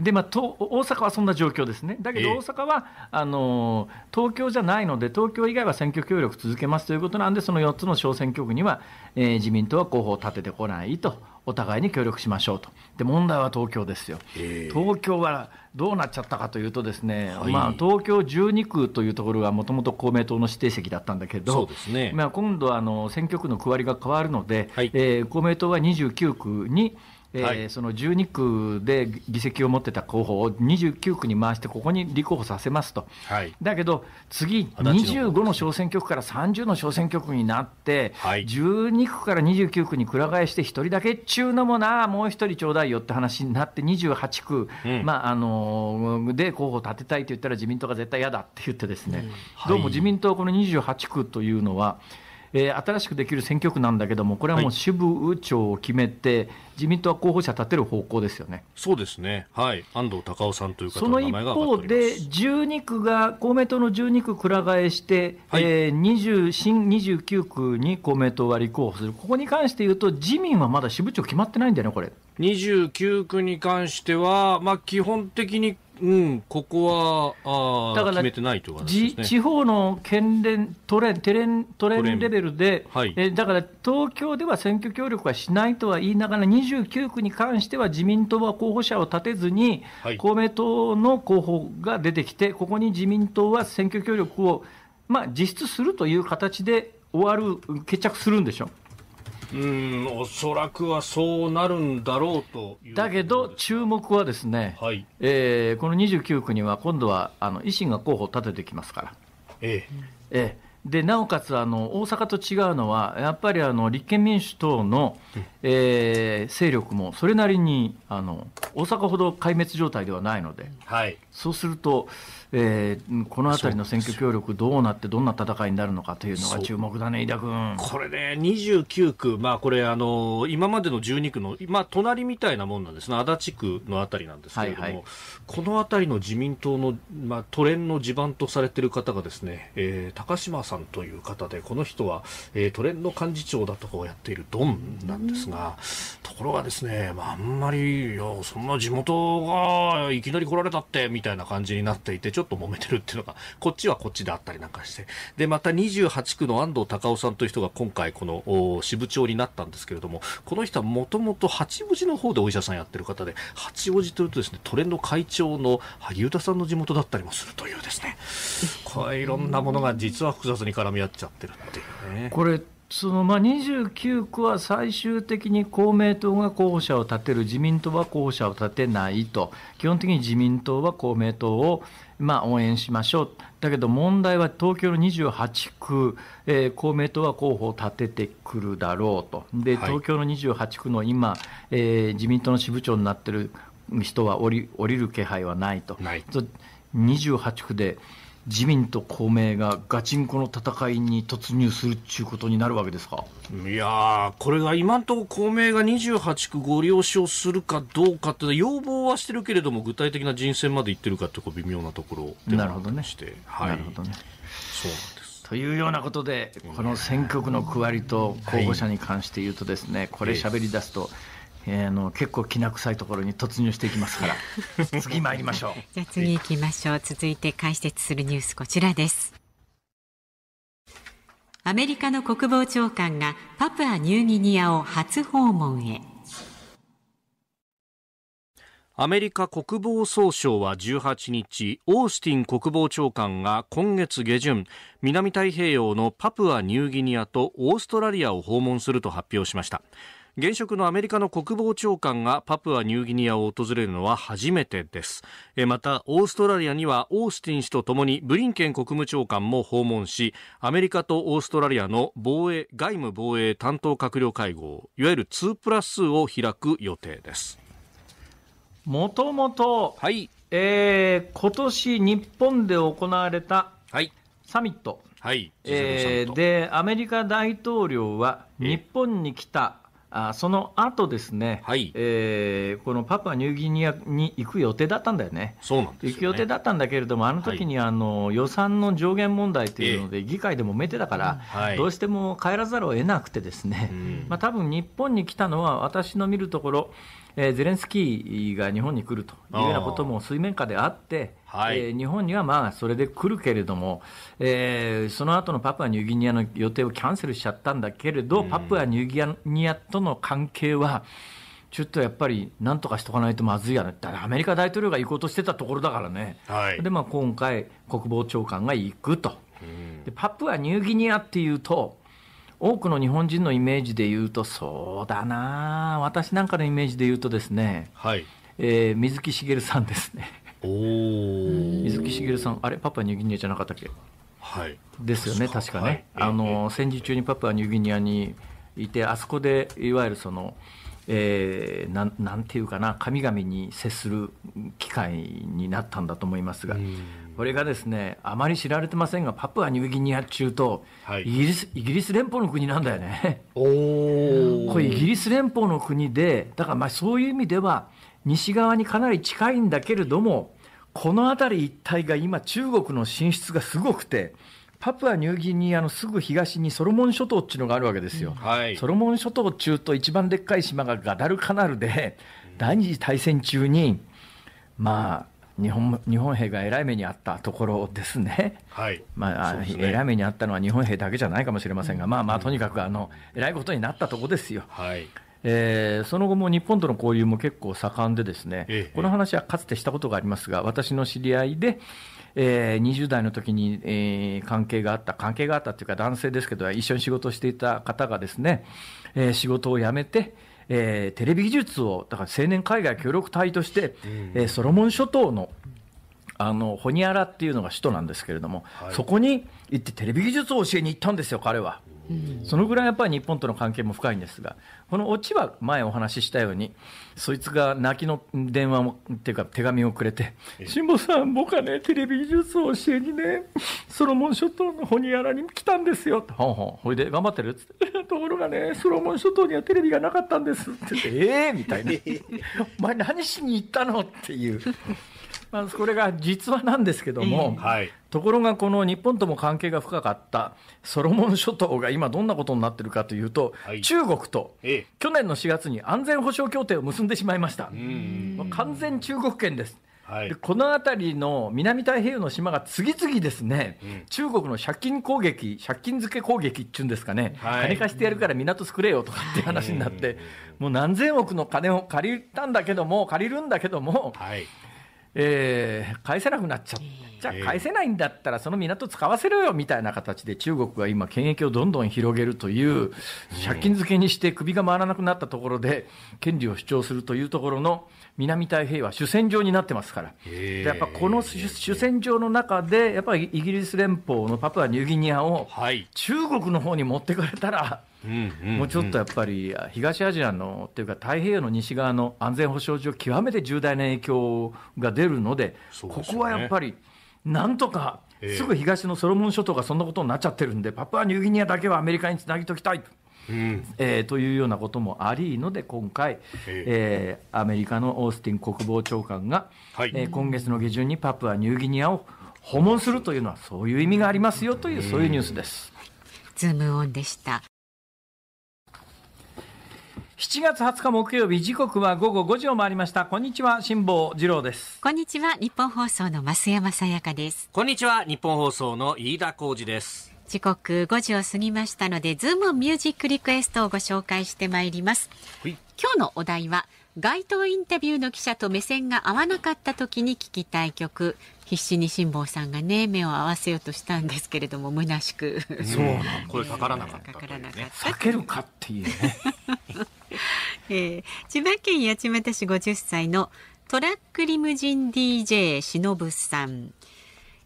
で、まあ、大阪はそんな状況ですね。だけど大阪は、あの、東京じゃないので、東京以外は選挙協力続けますということなんで、その4つの小選挙区には、えー、自民党は候補を立ててこないと。お互いに協力しましょうと。で、問題は東京ですよ。東京はどうなっちゃったかというとですね、はい、まあ、東京12区というところがもともと公明党の指定席だったんだけど、そうですね、まあ、今度はあの選挙区の区割りが変わるので、はい、えー、公明党は29区に、えー、はい、その12区で議席を持ってた候補を29区に回して、ここに立候補させますと、はい、だけど、次、25の小選挙区から30の小選挙区になって、はい、12区から29区にくら替えして、1人だけっちゅうのもな、もう1人ちょうだいよって話になって、28区、うん、まああので候補立てたいと言ったら、自民党が絶対嫌だって言って、ですね、うんはい、どうも自民党、この28区というのは、えー、新しくできる選挙区なんだけども、これはもう支部長を決めて、はい、自民党は候補者立てる方向ですよね。そうですね。はい。安藤隆夫さんという方の名前がその一方で、12区が、公明党の12区くら替えして、はい、えー、新29区に公明党は立候補する。ここに関して言うと、自民はまだ支部長決まってないんだよね、これ。29区に関しては、まあ、基本的にうん、ここはあだから決めてないとね、地方の県連都連テレン都レベルで、はい、えだから東京では選挙協力はしないとは言いながら、29区に関しては自民党は候補者を立てずに、はい、公明党の候補が出てきて、ここに自民党は選挙協力を、まあ、実質するという形で終わる、決着するんでしょ。うんおそらくはそうなるんだろうとだけど、注目はですね、はいえー、この29区には今度はあの維新が候補を立ててきますから、ええええ、でなおかつあの、大阪と違うのは、やっぱりあの立憲民主党の、えー、勢力もそれなりにあの大阪ほど壊滅状態ではないので、はい、そうすると、えー、このあたりの選挙協力、どうなって、どんな戦いになるのかというのが注目だね、飯田君これね、29区、まあ、これあの、今までの12区の、まあ、隣みたいなもんなんですね、足立区のあたりなんですけれども、はいはい、このあたりの自民党の、まあ、都連の地盤とされている方がですね、えー、高島さんという方で、この人は、えー、都連の幹事長だとかをやっているドンなんですが、ところがですね、まあ、あんまり、いや、そんな地元がいきなり来られたってみたいな感じになっていて、ちょっと揉めてるっていうのが、こっちはこっちであったりなんかして。で、また28区の安藤隆夫さんという人が今回この支部長になったんですけれども、この人はもともと八王子の方でお医者さんやってる方で、八王子というとですね、トレンド会長の萩生田さんの地元だったりもするというですね、これいろんなものが実は複雑に絡み合っちゃってるっていうね。これそのまあ29区は最終的に公明党が候補者を立てる、自民党は候補者を立てないと、基本的に自民党は公明党をまあ、応援しましょう。だけど問題は東京の28区、えー、公明党は候補を立ててくるだろうと。で、東京の28区の今、えー、自民党の支部長になってる人は降り降りる気配はないと。ない28区で自民と公明がガチンコの戦いに突入するっていうことになるわけですかいやこれが今のところ公明が28区ご了承するかどうかって要望はしてるけれども具体的な人選までいってるかってこう微妙なところでなるほどね、はい、なるほどねそうなんですというようなことで、この選挙区の区割りと候補者に関して言うとですね、これ喋り出すと、えー、の結構きな臭いところに突入していきますから 次参りましょうじゃ次行きましょう続いて解説するニュースこちらですアメリカの国防長官がパプアニューギニアを初訪問へアメリカ国防総省は18日、オースティン国防長官が今月下旬、南太平洋のパプアニューギニアとオーストラリアを訪問すると発表しました。現職のアメリカの国防長官がパプアニューギニアを訪れるのは初めてです。また、オーストラリアにはオースティン氏とともにブリンケン国務長官も訪問し、アメリカとオーストラリアの防衛、外務防衛担当閣僚会合、いわゆる2プラスを開く予定です。もともと、はい、えー、今年日本で行われた、はい、サミット。はい。えー、で、アメリカ大統領は日本に来たあその後ですね、はい、えー、このパパニューギニアに行く予定だったんだよね、そうなんです、ね、行く予定だったんだけれども、あの時にあの、はい、予算の上限問題というので、議会でもめてたから、どうしても帰らざるを得なくてですね、うんまあ多分日本に来たのは、私の見るところ、えー、ゼレンスキーが日本に来るというようなことも水面下であって、はい、えー、日本にはまあそれで来るけれども、えー、その後のパプアニューギニアの予定をキャンセルしちゃったんだけれど、パプアニューギニアとの関係は、ちょっとやっぱり、なんとかしとかないとまずいやね、だアメリカ大統領が行こうとしてたところだからね、はい、でまあ、今回、国防長官が行くと、でパプアニューギニアっていうと、多くの日本人のイメージで言うと、そうだな、私なんかのイメージで言うとですね、はいえー、水木しげるさんですね。お水木しげるさん、あれ、パパニューギニアじゃなかったっけ、はい、ですよね、確かね、はい、あの戦時中にパパニューギニアにいて、あそこでいわゆるその、えー、ななんていうかな、神々に接する機会になったんだと思いますが、これがですね、あまり知られてませんが、パプアニューギニア中と、はい、イギリス、イギリス連邦の国なんだよね。お これイギリス連邦の国で、だからまあそういう意味では、西側にかなり近いんだけれども、この辺り一帯が今中国の進出がすごくて、パプアニューギニアのすぐ東にソロモン諸島っていうのがあるわけですよ。はい、ソロモン諸島中と一番でっかい島がガダルカナルで、第二次大戦中に、まあ、日本日本兵がえらい目にあったところですね、はいまあ、ね、えらい目にあったのは日本兵だけじゃないかもしれませんが、まあ、まあとにかくあのえらいことになったところですよ。はいえー、その後も日本との交流も結構盛んで、ですね、ええ、この話はかつてしたことがありますが、私の知り合いで、えー、20代の時に、えー、関係があった、関係があったというか、男性ですけど、一緒に仕事をしていた方がですね、えー、仕事を辞めて、えー、テレビ技術を、だから青年海外協力隊として、うん、えー、ソロモン諸島の、あの、ホニアラっていうのが首都なんですけれども、はい、そこに行ってテレビ技術を教えに行ったんですよ、彼は。そのぐらいやっぱり日本との関係も深いんですが、このオチは前お話ししたように、そいつが泣きの電話も、っていうか手紙をくれて、辛坊さん、僕はね、テレビ技術を教えにね、ソロモン諸島のホニアラに来たんですよ、と。ほんほん。ほいで、頑張ってるつって。ところがね、ソロモン諸島にはテレビがなかったんですって言って、ええー、みたいな。お前何しに行ったのっていう。まあ、これが実話なんですけども、はい、ところがこの日本とも関係が深かったソロモン諸島が今どんなことになってるかというと、はい、中国と去年の4月に安全保障協定を結んでしまいました。完全中国圏です。はい、この辺りの南太平洋の島が次々ですね、うん、中国の借金攻撃、借金付け攻撃っていうんですかね、はい、金貸してやるから港作れよとかっていう話になって、もう何千億の金を借りたんだけども、借りるんだけども、はい、えー、返せなくなっちゃった、じゃあ返せないんだったら、その港使わせろよみたいな形で、中国が今、権益をどんどん広げるという、借金付けにして首が回らなくなったところで、権利を主張するというところの、南太平洋は主戦場になってますから、やっぱこの主戦場の中で、やっぱりイギリス連邦のパプアニューギニアを、中国の方に持ってかれたら、もうちょっとやっぱり東アジアのというか、太平洋の西側の安全保障上、極めて重大な影響が出るので、ここはやっぱり、なんとかすぐ東のソロモン諸島がそんなことになっちゃってるんで、パプアニューギニアだけはアメリカにつなぎときたいと。うん、えー、というようなこともありので、今回、えー、アメリカのオースティン国防長官が、はい、えー、今月の下旬にパプアニューギニアを訪問するというのは、そういう意味がありますよという、そういうニュースです。ズームオンでした7月20日木曜日時刻は午後5時を回りましたこんにちは辛坊治郎ですこんにちは日本放送の増山さやかですこんにちは日本放送の飯田浩二です時刻5時を過ぎましたのでズームミュージックリクエストをご紹介してまいります、はい、今日のお題は街頭インタビューの記者と目線が合わなかった時に聞きたい曲必死に辛坊さんがね目を合わせようとしたんですけれども虚しくそう声かからなかったかからなかった避けるかっていうね、えー、千葉県八街市50歳のトラックリムジン DJ 忍さん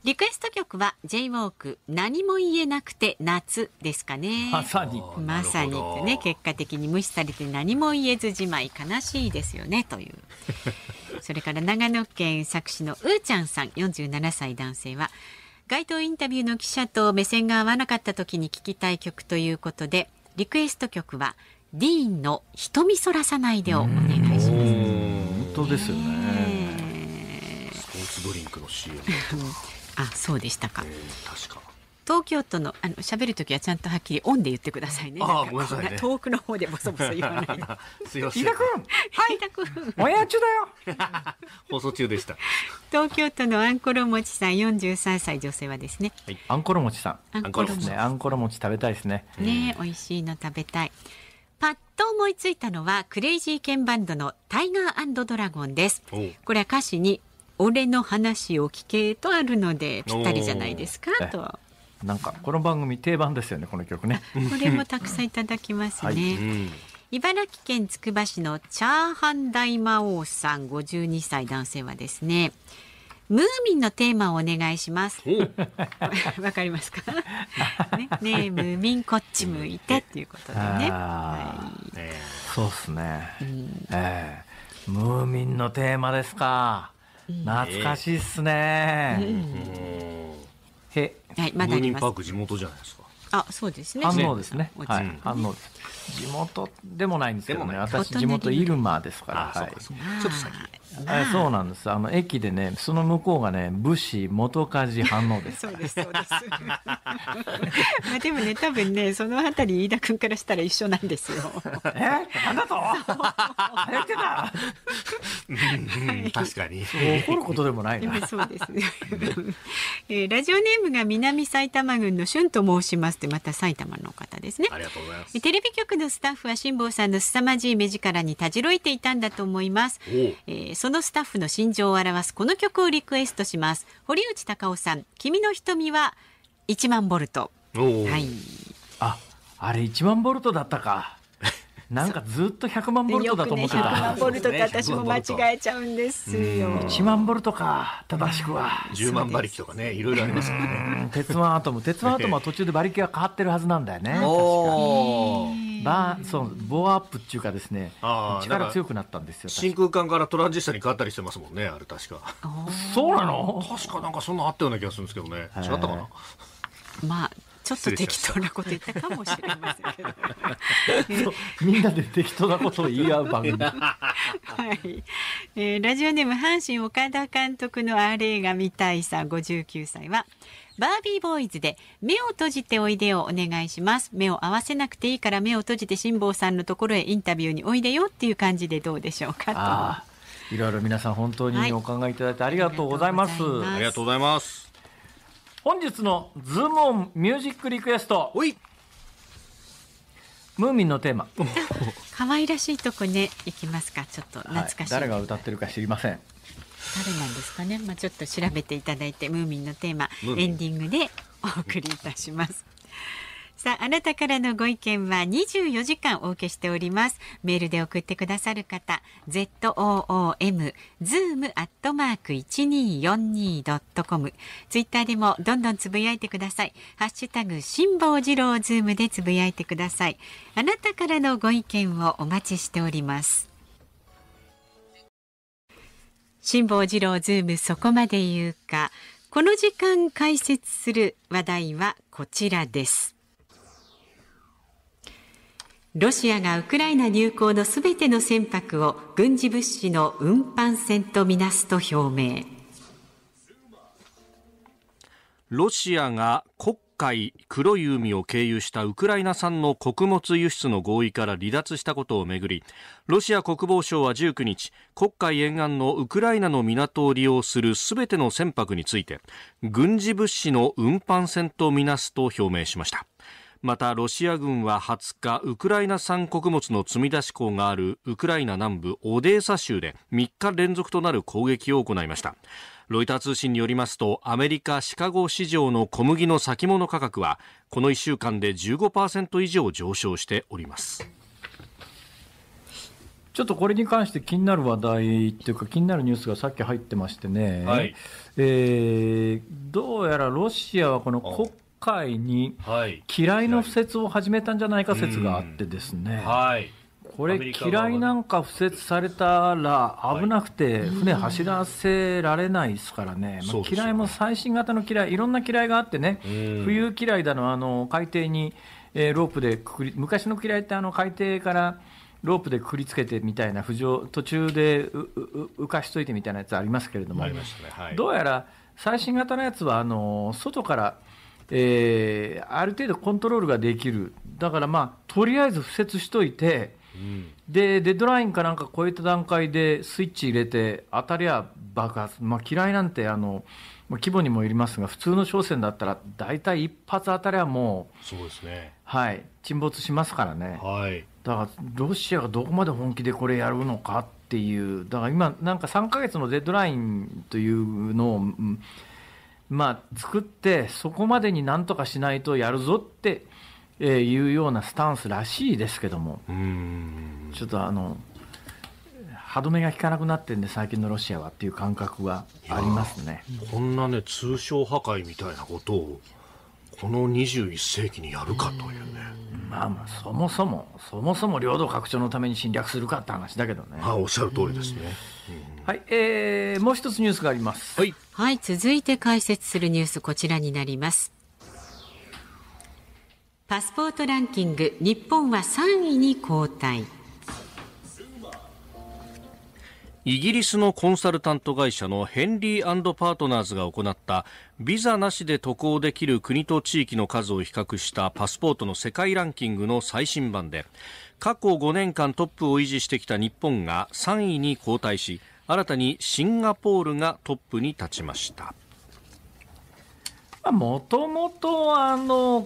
リクエスト曲は j w ォーク何も言えなくて夏ですかね。まさに。まさにってね、結果的に無視されて何も言えずじまい悲しいですよねという。それから長野県佐久市のうーちゃんさん47歳男性は街頭インタビューの記者と目線が合わなかった時に聞きたい曲ということでリクエスト曲はディーンの瞳そらさないでをお願いします。本当ですよね。スポーツドリンクの CM あそうでしたか、確か東京都のあの喋るときはちゃんとはっきりオンで言ってくださいね。あごめんなさい、ね、遠くの方でボソボソ言わないで。すいません。田 君、はい、飯田君、おや中だよ。放送中でした。東京都のアンコロもちさん、四十三歳女性はですね。はい、アンコロもちさん。アンコロもち、ね、アンコロもち食べたいですね。ね、美味しいの食べたい。パッと思いついたのはクレイジーケンバンドのタイガードラゴンです。これは歌詞に俺の話を聞けとあるのでぴったりじゃないですかと。なんかこの番組定番ですよねこの曲ね。これもたくさんいただきますね。はいうん茨城県つくば市のチャーハン大魔王さん52歳男性はですねムーミンのテーマをお願いします わかりますかねねムーミンこっち向いてっていうことでね、はい、そうですね、うん、えー、ムーミンのテーマですか懐かしいっすね、へはいまだあります。パーク地元じゃないですか。あ、そうですね。反応ですね。はい、反応です。地元でもないんですけどね私地元入間ですからはい、ちょっと先あそうなんですあの駅でねその向こうがね武士元梶反応です そうですそうです まあでもね多分ねその辺り飯田君からしたら一緒なんですよ えあなたは言ってたうん、確かに怒ることでもないなそうですね、えー、ラジオネームが南埼玉郡のしゅんと申しますってまた埼玉の方ですねありがとうございますテレビ局のスタッフは辛坊さんの凄まじい目力にたじろいていたんだと思います、えー、そのスタッフの心情を表すこの曲をリクエストします堀内孝雄さん君の瞳は1万ボルトはいああれ1万ボルトだったか なんかずっと100万ボルトだと思ってた。ね、100万ボルトって私も間違えちゃうんですよ。1万ボルトか、正しくは。10万馬力とかね、いろいろありますからね。鉄腕アトム。鉄腕アトムは途中で馬力が変わってるはずなんだよね。確かバーそうボアアップっていうかですね力強くなったんですよ真空管からトランジスタに変わったりしてますもんねあれ確かそうなの確かなんかそんなあったような気がするんですけどね違ったかなまあちょっと適当なこと言ったかもしれませんけど みんなで適当なことを言い合う番組。はい、えー、ラジオネーム阪神岡田監督の RA が見たいさ59歳はバービーボーイズで目を閉じておいでよお願いします。目を合わせなくていいから目を閉じて辛坊さんのところへインタビューにおいでよっていう感じでどうでしょうかと。いろいろ皆さん本当にお考えいただいてありがとうございます。はい、ありがとうございます。本日のズームオンミュージックリクエスト。おい。ムーミンのテーマ。可愛らしいとこね、行きますか、ちょっと懐かしい、はい、誰が歌ってるか知りません。誰なんですかね、まあ、ちょっと調べていただいてムーミンのテーマエンディングでお送りいたします。さあ、あなたからのご意見は24時間お受けしております。メールで送ってくださる方、zoom、zoom アットマーク一二四二ドットコム。ツイッターでもどんどんつぶやいてください。ハッシュタグ、辛坊治郎ズームでつぶやいてください。あなたからのご意見をお待ちしております。辛坊治郎ズームそこまで言うか。この時間解説する話題はこちらです。ロシアがウクライナ入港のすべての船舶を軍事物資の運搬船とみなすと表明。ロシアが国海黒い海を経由したウクライナ産の穀物輸出の合意から離脱したことをめぐりロシア国防省は19日黒海沿岸のウクライナの港を利用するすべての船舶について軍事物資の運搬船とみなすと表明しましたまたロシア軍は20日ウクライナ産穀物の積み出し港があるウクライナ南部オデーサ州で3日連続となる攻撃を行いましたロイター通信によりますとアメリカ・シカゴ市場の小麦の先物価格はこの1週間で15%以上上昇しておりますちょっとこれに関して気になる話題っていうか気になるニュースがさっき入ってましてね、はい、えー、どうやらロシアはこの国会に嫌いの説を始めたんじゃないか説があってですね、はいこれ、機雷なんか敷設されたら危なくて、船走らせられないですからね、まあ、機雷も最新型の機雷、いろんな機雷があってね、冬機雷だの、あの海底に、えー、ロープでくくり、昔の機雷ってあの海底からロープでくくりつけてみたいな浮上、途中で浮かしといてみたいなやつありますけれども、ねはい、どうやら最新型のやつは、あの外から、えー、ある程度コントロールができる、だからまあ、とりあえず敷設しといて、でデッドラインかなんか超えた段階でスイッチ入れて当たりは爆発、まあ、嫌いなんてあの、まあ、規模にもよりますが普通の商船だったら大体一発当たりはもうそうですね、はい、沈没しますからね、はい、だからロシアがどこまで本気でこれやるのかっていうだから今なんか3か月のデッドラインというのを、まあ、作ってそこまでになんとかしないとやるぞって。えー、いうようなスタンスらしいですけども、ちょっとあの歯止めが効かなくなってんで、最近のロシアはっていう感覚がありますねこんなね、通商破壊みたいなことを、この21世紀にやるかというね。まあまあ、そもそも、そもそも領土拡張のために侵略するかって話だけどね。あおっしゃる通りですね。はい、えー、もう一つニュースがあります。はい。はい、続いて解説するニュース、こちらになります。パスポートランキング日本は3位に後退イギリスのコンサルタント会社のヘンリーパートナーズが行ったビザなしで渡航できる国と地域の数を比較したパスポートの世界ランキングの最新版で過去5年間トップを維持してきた日本が3位に後退し新たにシンガポールがトップに立ちましたもともと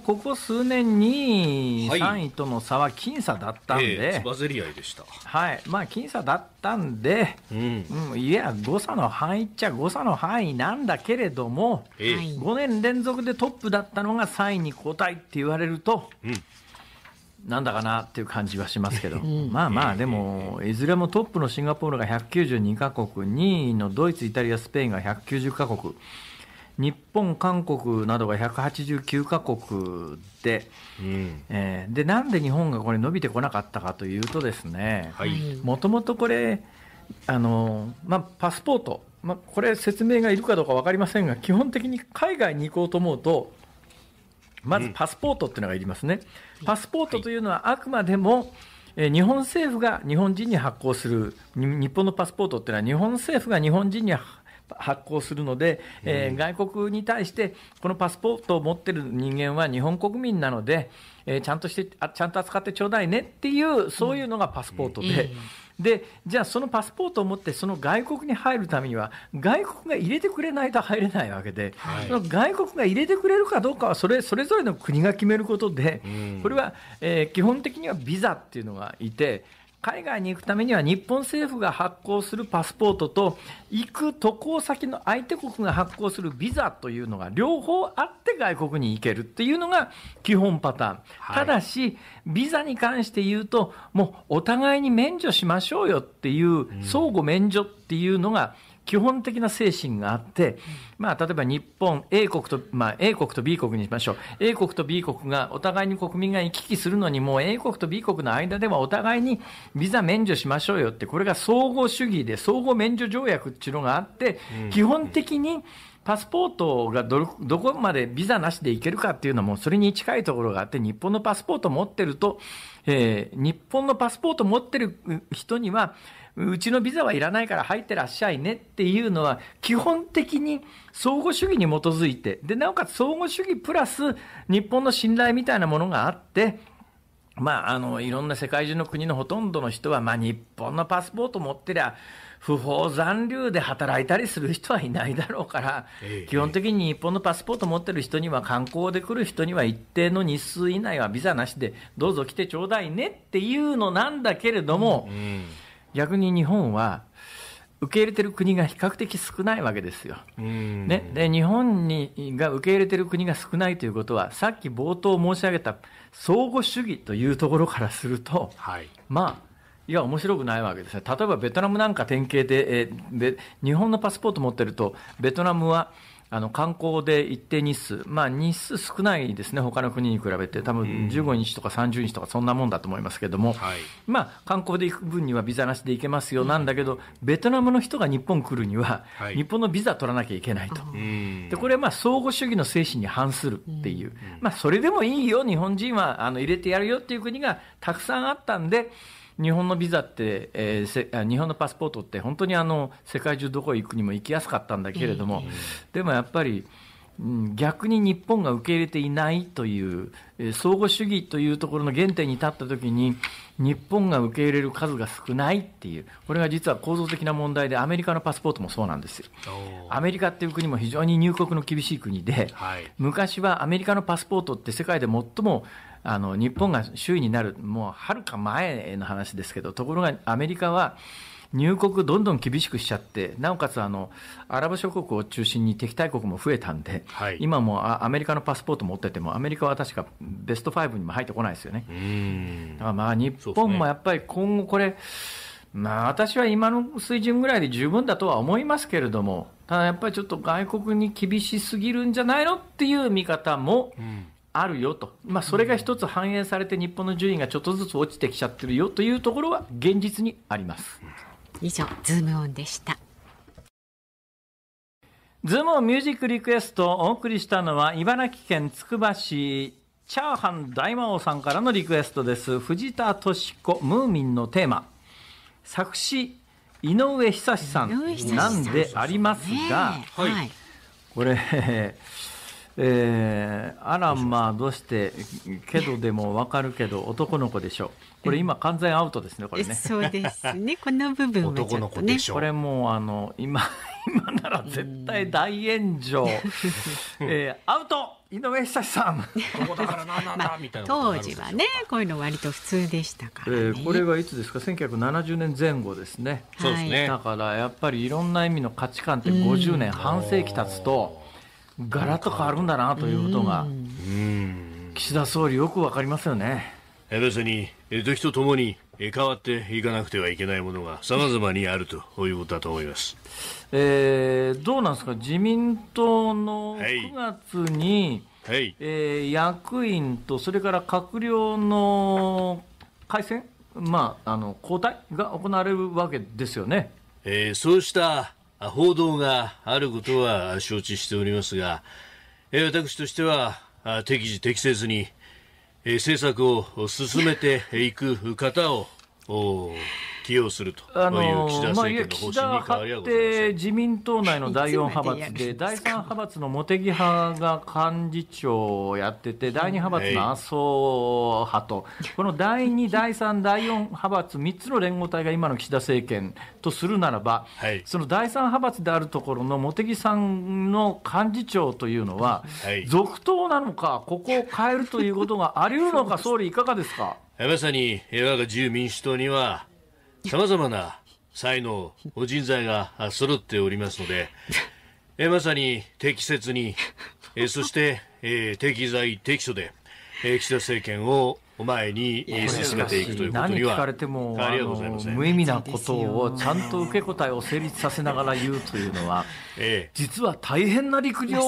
ここ数年に3位との差は僅差だったんで、でした、はいまあ、僅差だったんで、うん、いや、誤差の範囲っちゃ誤差の範囲なんだけれども、えー、5年連続でトップだったのが3位に後退って言われると、うんなんだかなっていう感じはしますけど、まあまあ、でも、いずれもトップのシンガポールが192カ国、2位のドイツ、イタリア、スペインが190カ国、日本、韓国などが189カ国で、うん、えー、でなんで日本がこれ伸びてこなかったかというとですね、もともとこれあの、まあ、パスポート、まあ、これ説明がいるかどうか分かりませんが基本的に海外に行こうと思うとまずパスポートっていうのがいりますね、パスポートというのはあくまでも、え日本政府が日本人に発行する日本のパスポートっていうのは日本政府が日本人に発行する発行するので、えー、外国に対して、このパスポートを持ってる人間は日本国民なので、えー、ちゃんとしてあ、ちゃんと扱ってちょうだいねっていう、そういうのがパスポートで。うんで、じゃあそのパスポートを持ってその外国に入るためには、外国が入れてくれないと入れないわけで、はい、その外国が入れてくれるかどうかはそれ、それぞれの国が決めることで、うん、これは、えー、基本的にはビザっていうのがいて、海外に行くためには日本政府が発行するパスポートと行く渡航先の相手国が発行するビザというのが両方あって外国に行けるっていうのが基本パターン、はい、ただしビザに関して言うともうお互いに免除しましょうよっていう相互免除っていうのが基本的な精神があって、まあ、例えば日本、英国と、まあ、A 国と B 国にしましょう。英国と B 国がお互いに国民が行き来するのに、もう英国と B 国の間ではお互いにビザ免除しましょうよって、これが総合主義で、総合免除条約っていうのがあって、基本的に、パスポートがどこまでビザなしで行けるかっていうのはもうそれに近いところがあって、日本のパスポート持ってると、えー、日本のパスポート持ってる人には、うちのビザはいらないから入ってらっしゃいねっていうのは、基本的に相互主義に基づいて、で、なおかつ相互主義プラス日本の信頼みたいなものがあって、まあ、あの、いろんな世界中の国のほとんどの人は、まあ、日本のパスポート持ってりゃ、不法残留で働いたりする人はいないだろうから、基本的に日本のパスポート持ってる人には、観光で来る人には一定の日数以内はビザなしで、どうぞ来てちょうだいねっていうのなんだけれども、うんうん逆に日本は受け入れてる国が比較的少ないわけですよ。ね、で日本にが受け入れてる国が少ないということはさっき冒頭申し上げた相互主義というところからすると、はい、まあいや、面白くないわけですね。例えばベトナムなんか典型で、えー、日本のパスポート持ってると、ベトナムは、あの観光で一定日数、まあ、日数少ないですね、他の国に比べて、多分15日とか30日とか、そんなもんだと思いますけども、まあ、観光で行く分にはビザなしで行けますよ、なんだけど、ベトナムの人が日本来るには、日本のビザ取らなきゃいけないと、でこれはまあ相互主義の精神に反するっていう、まあ、それでもいいよ、日本人はあの入れてやるよっていう国がたくさんあったんで、日本のビザって、えー、日本のパスポートって本当にあの世界中どこへ行くにも行きやすかったんだけれども、でもやっぱり、逆に日本が受け入れていないという、相互主義というところの原点に立ったときに、日本が受け入れる数が少ないっていう、これが実は構造的な問題で、アメリカのパスポートもそうなんですよ。アメリカっていう国も非常に入国の厳しい国で、はい、昔はアメリカのパスポートって世界で最もあの日本が首位になる、もうはるか前の話ですけど、ところがアメリカは入国どんどん厳しくしちゃって、なおかつあのアラブ諸国を中心に敵対国も増えたんで、はい、今もアメリカのパスポート持ってても、アメリカは確かベスト5にも入ってこないですよね。うんだからまあ日本もやっぱり今後これ、まあ、私は今の水準ぐらいで十分だとは思いますけれども、ただやっぱりちょっと外国に厳しすぎるんじゃないのっていう見方も、うんあるよと、まあ、それが一つ反映されて日本の順位がちょっとずつ落ちてきちゃってるよというところは現実にあります以上ズームオンでしたズームオンミュージックリクエストお送りしたのは茨城県つくば市チャーハン大魔王さんからのリクエストです藤田敏子ムーミンのテーマ作詞井上久志さんなんでありますが、ねはい、これえー、あらまあどうしてけどでもわかるけど男の子でしょうこれ今完全アウトですねこれねそうですねこの部分は、ね、男の子でしょうこれもうあの今 今なら絶対大炎上、えー、アウト井上久志さん当時はねこういうの割と普通でしたから、ね、えー、これはいつですか1970年前後ですね、はい、だからやっぱりいろんな意味の価値観って50年半世紀経つとガラッと変わるんだなということが、岸田総理、よくわかりますよね。え別に、時とともに変わっていかなくてはいけないものがさまざまにあるということだと思います、えー、どうなんですか、自民党の9月に、はいはい、えー、役員と、それから閣僚の改選、まあ、あの交代が行われるわけですよね。えー、そうした報道があることは承知しておりますが、私としては適時適切に政策を進めていく方を起用するという岸田政権の方針に変わりはございません、自民党内の第4派閥で、第3派閥の茂木派が幹事長をやってて、第2派閥の麻生派と、この第2、第3、第4派閥、3つの連合体が今の岸田政権とするならば、はい、その第3派閥であるところの茂木さんの幹事長というのは、はい、続投なのか、ここを変えるということがあり得るのか、総理、いかがですか。まさに我が自由民主党にはさまざまな才能、お人材が揃っておりますので、えまさに適切に、えそして、え適材適所で、え岸田政権をお前に進めていくということには。何聞かれても、無意味なことをちゃんと受け答えを成立させながら言うというのは、ええ、実は大変な陸上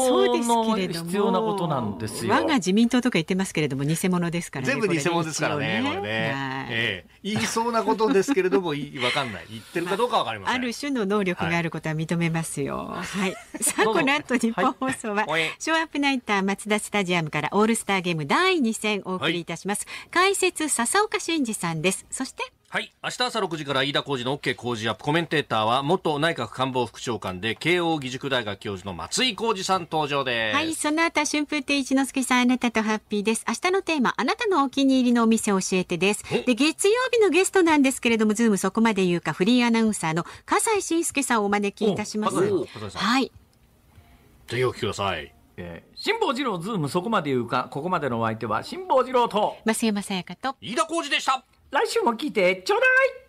の必要なことなんですよ。我が自民党とか言ってますけれども、偽物ですからね。全部偽物ですからね、これね。ええ、言いそうなことですけれども、わかんない。言ってるかどうかわかりません。ある種の能力があることは認めますよ。はい。さあ、この後日本放送は、ショーアップナイター松田スタジアムからオールスターゲーム第二戦お送りいたします。解説笹岡俊二さんですそしてはい。明日朝6時から飯田浩事の OK 工事アップコメンテーターは元内閣官房副長官で慶応義塾大学教授の松井浩事さん登場です。はい。その後、春風亭一之輔さんあなたとハッピーです。明日のテーマ、あなたのお気に入りのお店教えてです。で、月曜日のゲストなんですけれども、ズームそこまで言うかフリーアナウンサーの笠井慎介さんをお招きいたします。はい。ぜひお聞きください。えー辛坊治郎ズームそこまで言うか、ここまでのお相手は辛坊治郎と、増山さやかと、飯田浩二でした。来週も聞いてちょうだい